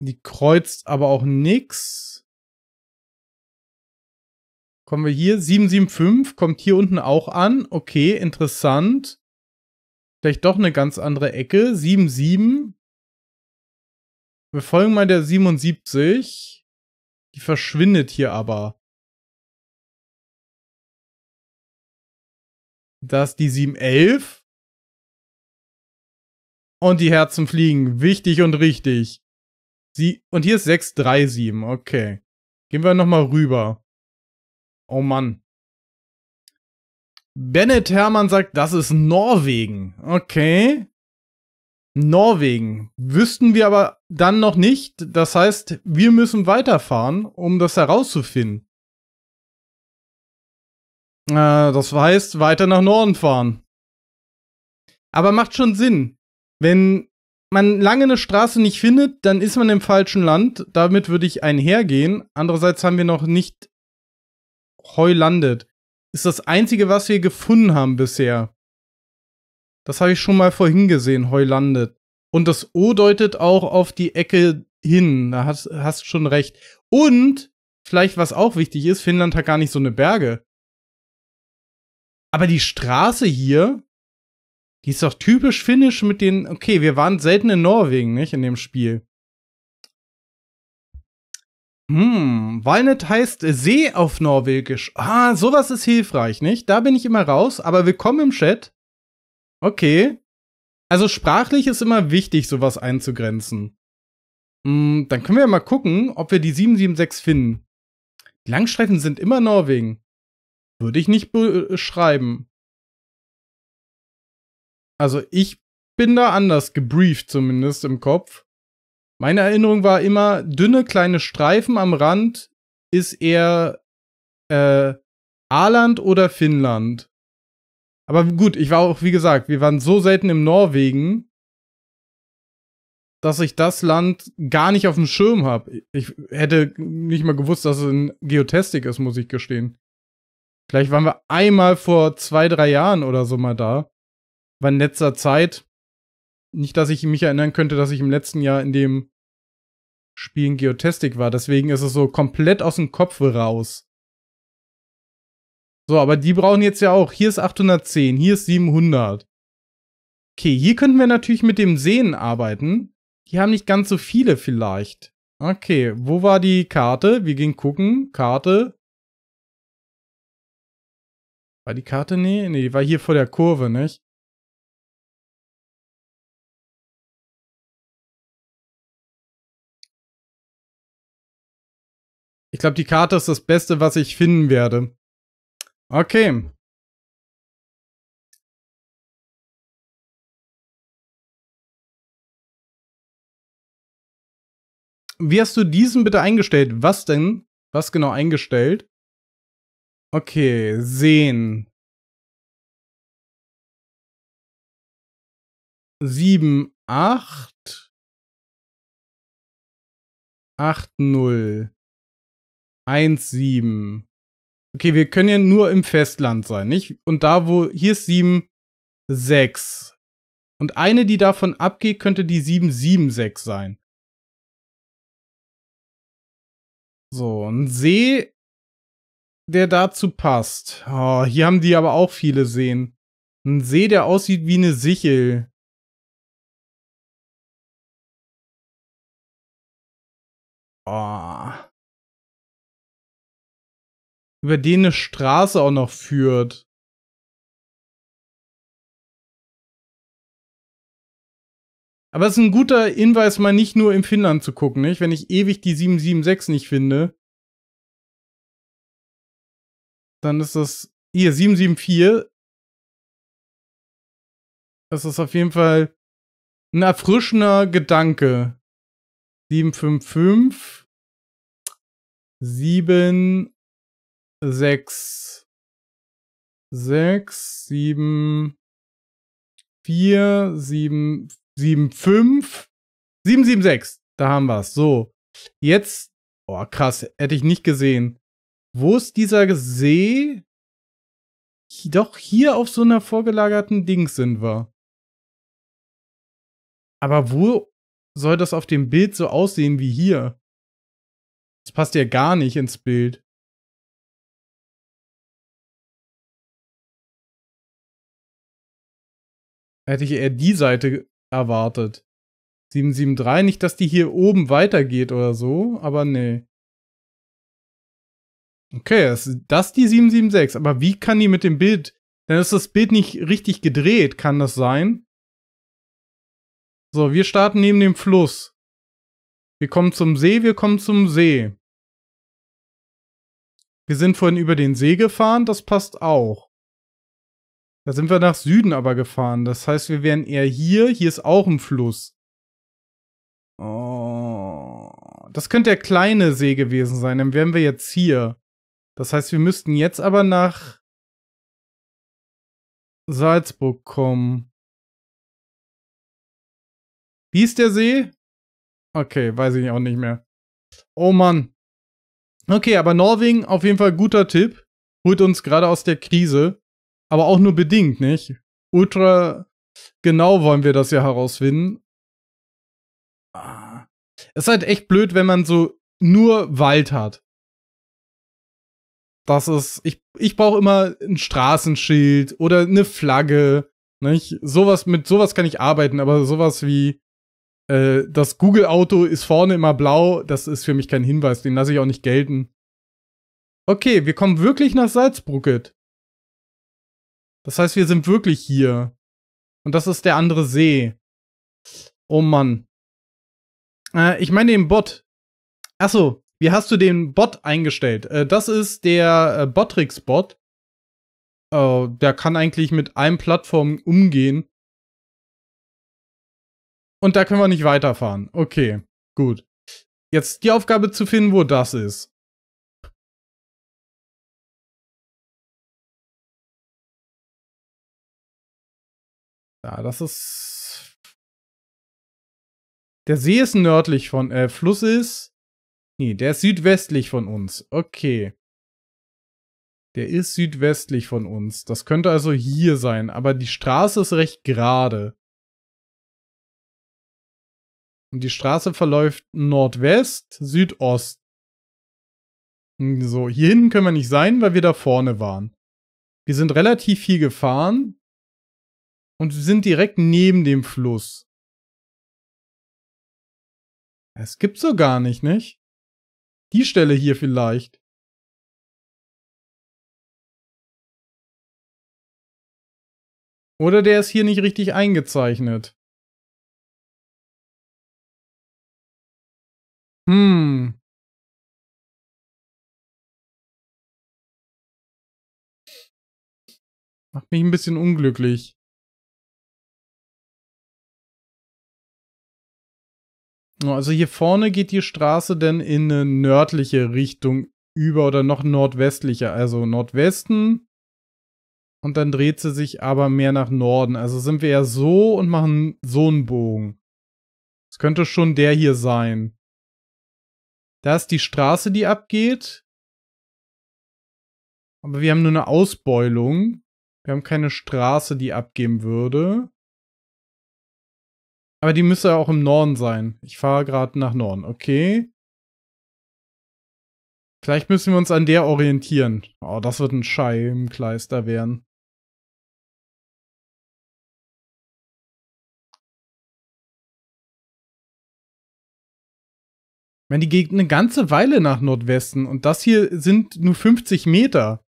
Die kreuzt aber auch nichts. Kommen wir hier, 775 kommt hier unten auch an. Okay, interessant. Vielleicht doch eine ganz andere Ecke. 77. Wir folgen mal der 77. Die verschwindet hier aber. Das ist die 711. Und die Herzen fliegen. Wichtig und richtig. Sie und hier ist 637. Okay. Gehen wir nochmal rüber. Oh Mann. Bennett Hermann sagt, das ist Norwegen. Okay. Norwegen. Wüssten wir aber dann noch nicht. Das heißt, wir müssen weiterfahren, um das herauszufinden. Äh, das heißt, weiter nach Norden fahren. Aber macht schon Sinn. Wenn man lange eine Straße nicht findet, dann ist man im falschen Land. Damit würde ich einhergehen. Andererseits haben wir noch nicht Heu landet. Ist das einzige, was wir gefunden haben bisher. Das habe ich schon mal vorhin gesehen, Heu landet. Und das O deutet auch auf die Ecke hin. Da hast, hast schon recht. Und, vielleicht was auch wichtig ist, Finnland hat gar nicht so eine Berge. Aber die Straße hier, die ist doch typisch finnisch mit den. Okay, wir waren selten in Norwegen, nicht? In dem Spiel. Hm, Walnut heißt See auf Norwegisch. Ah, sowas ist hilfreich, nicht? Da bin ich immer raus, aber willkommen im Chat. Okay. Also sprachlich ist immer wichtig, sowas einzugrenzen. Hm, dann können wir ja mal gucken, ob wir die 776 finden. Die Langstreifen sind immer Norwegen. Würde ich nicht beschreiben. Also ich bin da anders gebrieft, zumindest im Kopf. Meine Erinnerung war immer, dünne kleine Streifen am Rand ist eher äh, Aaland oder Finnland. Aber gut, ich war auch, wie gesagt, wir waren so selten im Norwegen, dass ich das Land gar nicht auf dem Schirm habe. Ich hätte nicht mal gewusst, dass es in Geotastic ist, muss ich gestehen. Vielleicht waren wir einmal vor zwei, drei Jahren oder so mal da. War in letzter Zeit. Nicht, dass ich mich erinnern könnte, dass ich im letzten Jahr in dem Spiel in Geotastic war. Deswegen ist es so komplett aus dem Kopf raus. So, aber die brauchen jetzt ja auch. Hier ist 810, hier ist 700. Okay, hier könnten wir natürlich mit dem Sehen arbeiten. Die haben nicht ganz so viele vielleicht. Okay, wo war die Karte? Wir gehen gucken. Karte. War die Karte? Nee, nee, die war hier vor der Kurve, nicht? Ich glaube, die Karte ist das Beste, was ich finden werde. Okay. Wie hast du diesen bitte eingestellt? Was denn? Was genau eingestellt? Okay, sehen. Sieben, acht. Acht, null. 1, 7. Okay, wir können ja nur im Festland sein, nicht? Und da, wo, hier ist 7, 6. Und eine, die davon abgeht, könnte die 776 sein. So, ein See, der dazu passt. Oh, hier haben die aber auch viele Seen. Ein See, der aussieht wie eine Sichel. Oh über den eine Straße auch noch führt. Aber es ist ein guter Hinweis, mal nicht nur in Finnland zu gucken, nicht? Wenn ich ewig die 776 nicht finde, dann ist das hier 774. Das ist auf jeden Fall ein erfrischender Gedanke. 755 7 sechs, sechs, sieben, vier, sieben, sieben, fünf, sieben, sieben, sechs. Da haben wir's. So. Jetzt, oh krass, hätte ich nicht gesehen. Wo ist dieser See? Doch, hier auf so einer vorgelagerten Dings sind wir. Aber wo soll das auf dem Bild so aussehen wie hier? Das passt ja gar nicht ins Bild. Hätte ich eher die Seite erwartet. 773, nicht, dass die hier oben weitergeht oder so, aber nee. Okay, das ist das die 776, aber wie kann die mit dem Bild? Dann ist das Bild nicht richtig gedreht, kann das sein? So, wir starten neben dem Fluss. Wir kommen zum See, wir kommen zum See. Wir sind vorhin über den See gefahren, das passt auch. Da sind wir nach Süden aber gefahren. Das heißt, wir wären eher hier. Hier ist auch ein Fluss. Oh. Das könnte der kleine See gewesen sein. Dann wären wir jetzt hier. Das heißt, wir müssten jetzt aber nach Salzburg kommen. Wie ist der See? Okay, weiß ich auch nicht mehr. Oh Mann. Okay, aber Norwegen auf jeden Fall guter Tipp. Holt uns gerade aus der Krise aber auch nur bedingt, nicht? Ultra genau wollen wir das ja herausfinden. Es ah. ist halt echt blöd, wenn man so nur Wald hat. Das ist, ich, ich brauche immer ein Straßenschild oder eine Flagge, nicht? Sowas, mit sowas kann ich arbeiten, aber sowas wie, äh, das Google-Auto ist vorne immer blau, das ist für mich kein Hinweis, den lasse ich auch nicht gelten. Okay, wir kommen wirklich nach Salzbrücket. Das heißt, wir sind wirklich hier. Und das ist der andere See. Oh Mann. Äh, ich meine den Bot. Achso, wie hast du den Bot eingestellt? Äh, das ist der äh, Botrix-Bot. Oh, der kann eigentlich mit allen Plattformen umgehen. Und da können wir nicht weiterfahren. Okay, gut. Jetzt die Aufgabe zu finden, wo das ist. Ja, das ist. Der See ist nördlich von. Äh, Fluss ist. Nee, der ist südwestlich von uns. Okay. Der ist südwestlich von uns. Das könnte also hier sein, aber die Straße ist recht gerade. Und die Straße verläuft Nordwest, Südost. Hm, so, hier hinten können wir nicht sein, weil wir da vorne waren. Wir sind relativ viel gefahren und sind direkt neben dem Fluss. Es gibt so gar nicht, nicht? Die Stelle hier vielleicht. Oder der ist hier nicht richtig eingezeichnet. Hm. Macht mich ein bisschen unglücklich. Also hier vorne geht die Straße denn in eine nördliche Richtung über oder noch nordwestlicher, also Nordwesten. Und dann dreht sie sich aber mehr nach Norden. Also sind wir ja so und machen so einen Bogen. Es könnte schon der hier sein. Da ist die Straße, die abgeht. Aber wir haben nur eine Ausbeulung. Wir haben keine Straße, die abgeben würde. Aber die müsste ja auch im Norden sein. Ich fahre gerade nach Norden. Okay. Vielleicht müssen wir uns an der orientieren. Oh, das wird ein Schei im Kleister werden. Ich meine, die geht eine ganze Weile nach Nordwesten und das hier sind nur 50 Meter.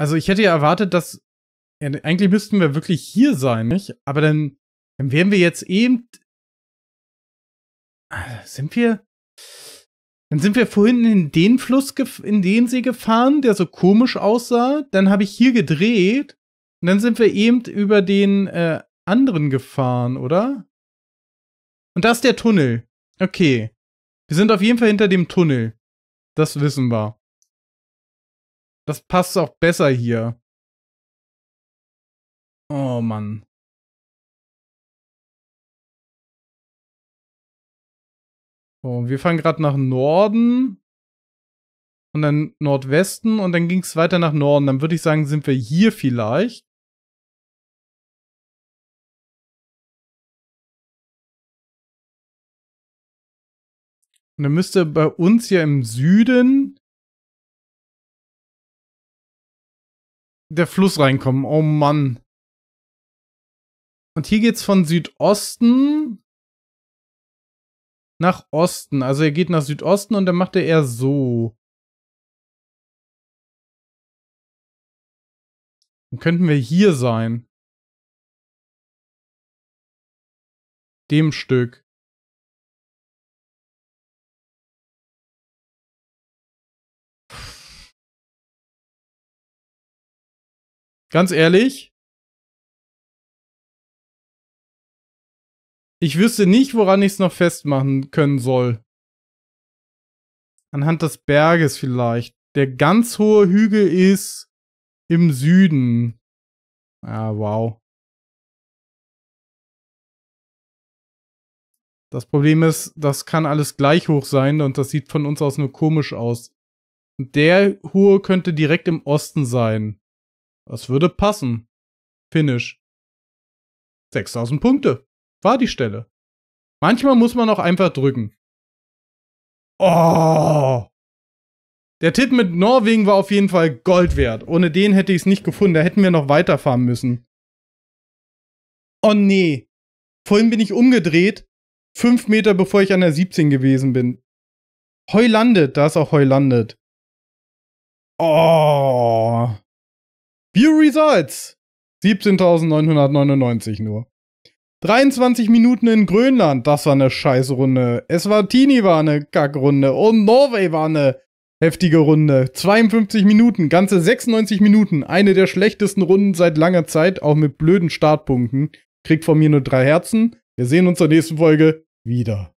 Also ich hätte ja erwartet, dass ja, ne, eigentlich müssten wir wirklich hier sein, nicht? Aber dann, dann wären wir jetzt eben. Ah, sind wir. Dann sind wir vorhin in den Fluss, in den See gefahren, der so komisch aussah. Dann habe ich hier gedreht. Und dann sind wir eben über den äh, anderen gefahren, oder? Und da ist der Tunnel. Okay. Wir sind auf jeden Fall hinter dem Tunnel. Das wissen wir. Das passt auch besser hier. Oh Mann. So, wir fahren gerade nach Norden und dann Nordwesten und dann ging es weiter nach Norden. Dann würde ich sagen, sind wir hier vielleicht. Und dann müsste bei uns ja im Süden der Fluss reinkommen. Oh Mann. Und hier geht's von Südosten nach Osten. Also er geht nach Südosten und dann macht er eher so. Dann könnten wir hier sein. Dem Stück. Ganz ehrlich, Ich wüsste nicht, woran ich es noch festmachen können soll. Anhand des Berges vielleicht. Der ganz hohe Hügel ist im Süden. Ah, wow. Das Problem ist, das kann alles gleich hoch sein und das sieht von uns aus nur komisch aus. Und der hohe könnte direkt im Osten sein. Das würde passen. Finish. 6000 Punkte. War die Stelle. Manchmal muss man auch einfach drücken. Oh! Der Tipp mit Norwegen war auf jeden Fall Gold wert. Ohne den hätte ich es nicht gefunden. Da hätten wir noch weiterfahren müssen. Oh nee. Vorhin bin ich umgedreht. Fünf Meter bevor ich an der 17 gewesen bin. Heu landet. Da ist auch Heu landet. Oh. View Results. 17.999 nur. 23 Minuten in Grönland, das war eine scheiße Runde. Eswatini war eine Kackrunde. Und Norway war eine heftige Runde. 52 Minuten, ganze 96 Minuten. Eine der schlechtesten Runden seit langer Zeit, auch mit blöden Startpunkten. Kriegt von mir nur drei Herzen. Wir sehen uns zur nächsten Folge wieder.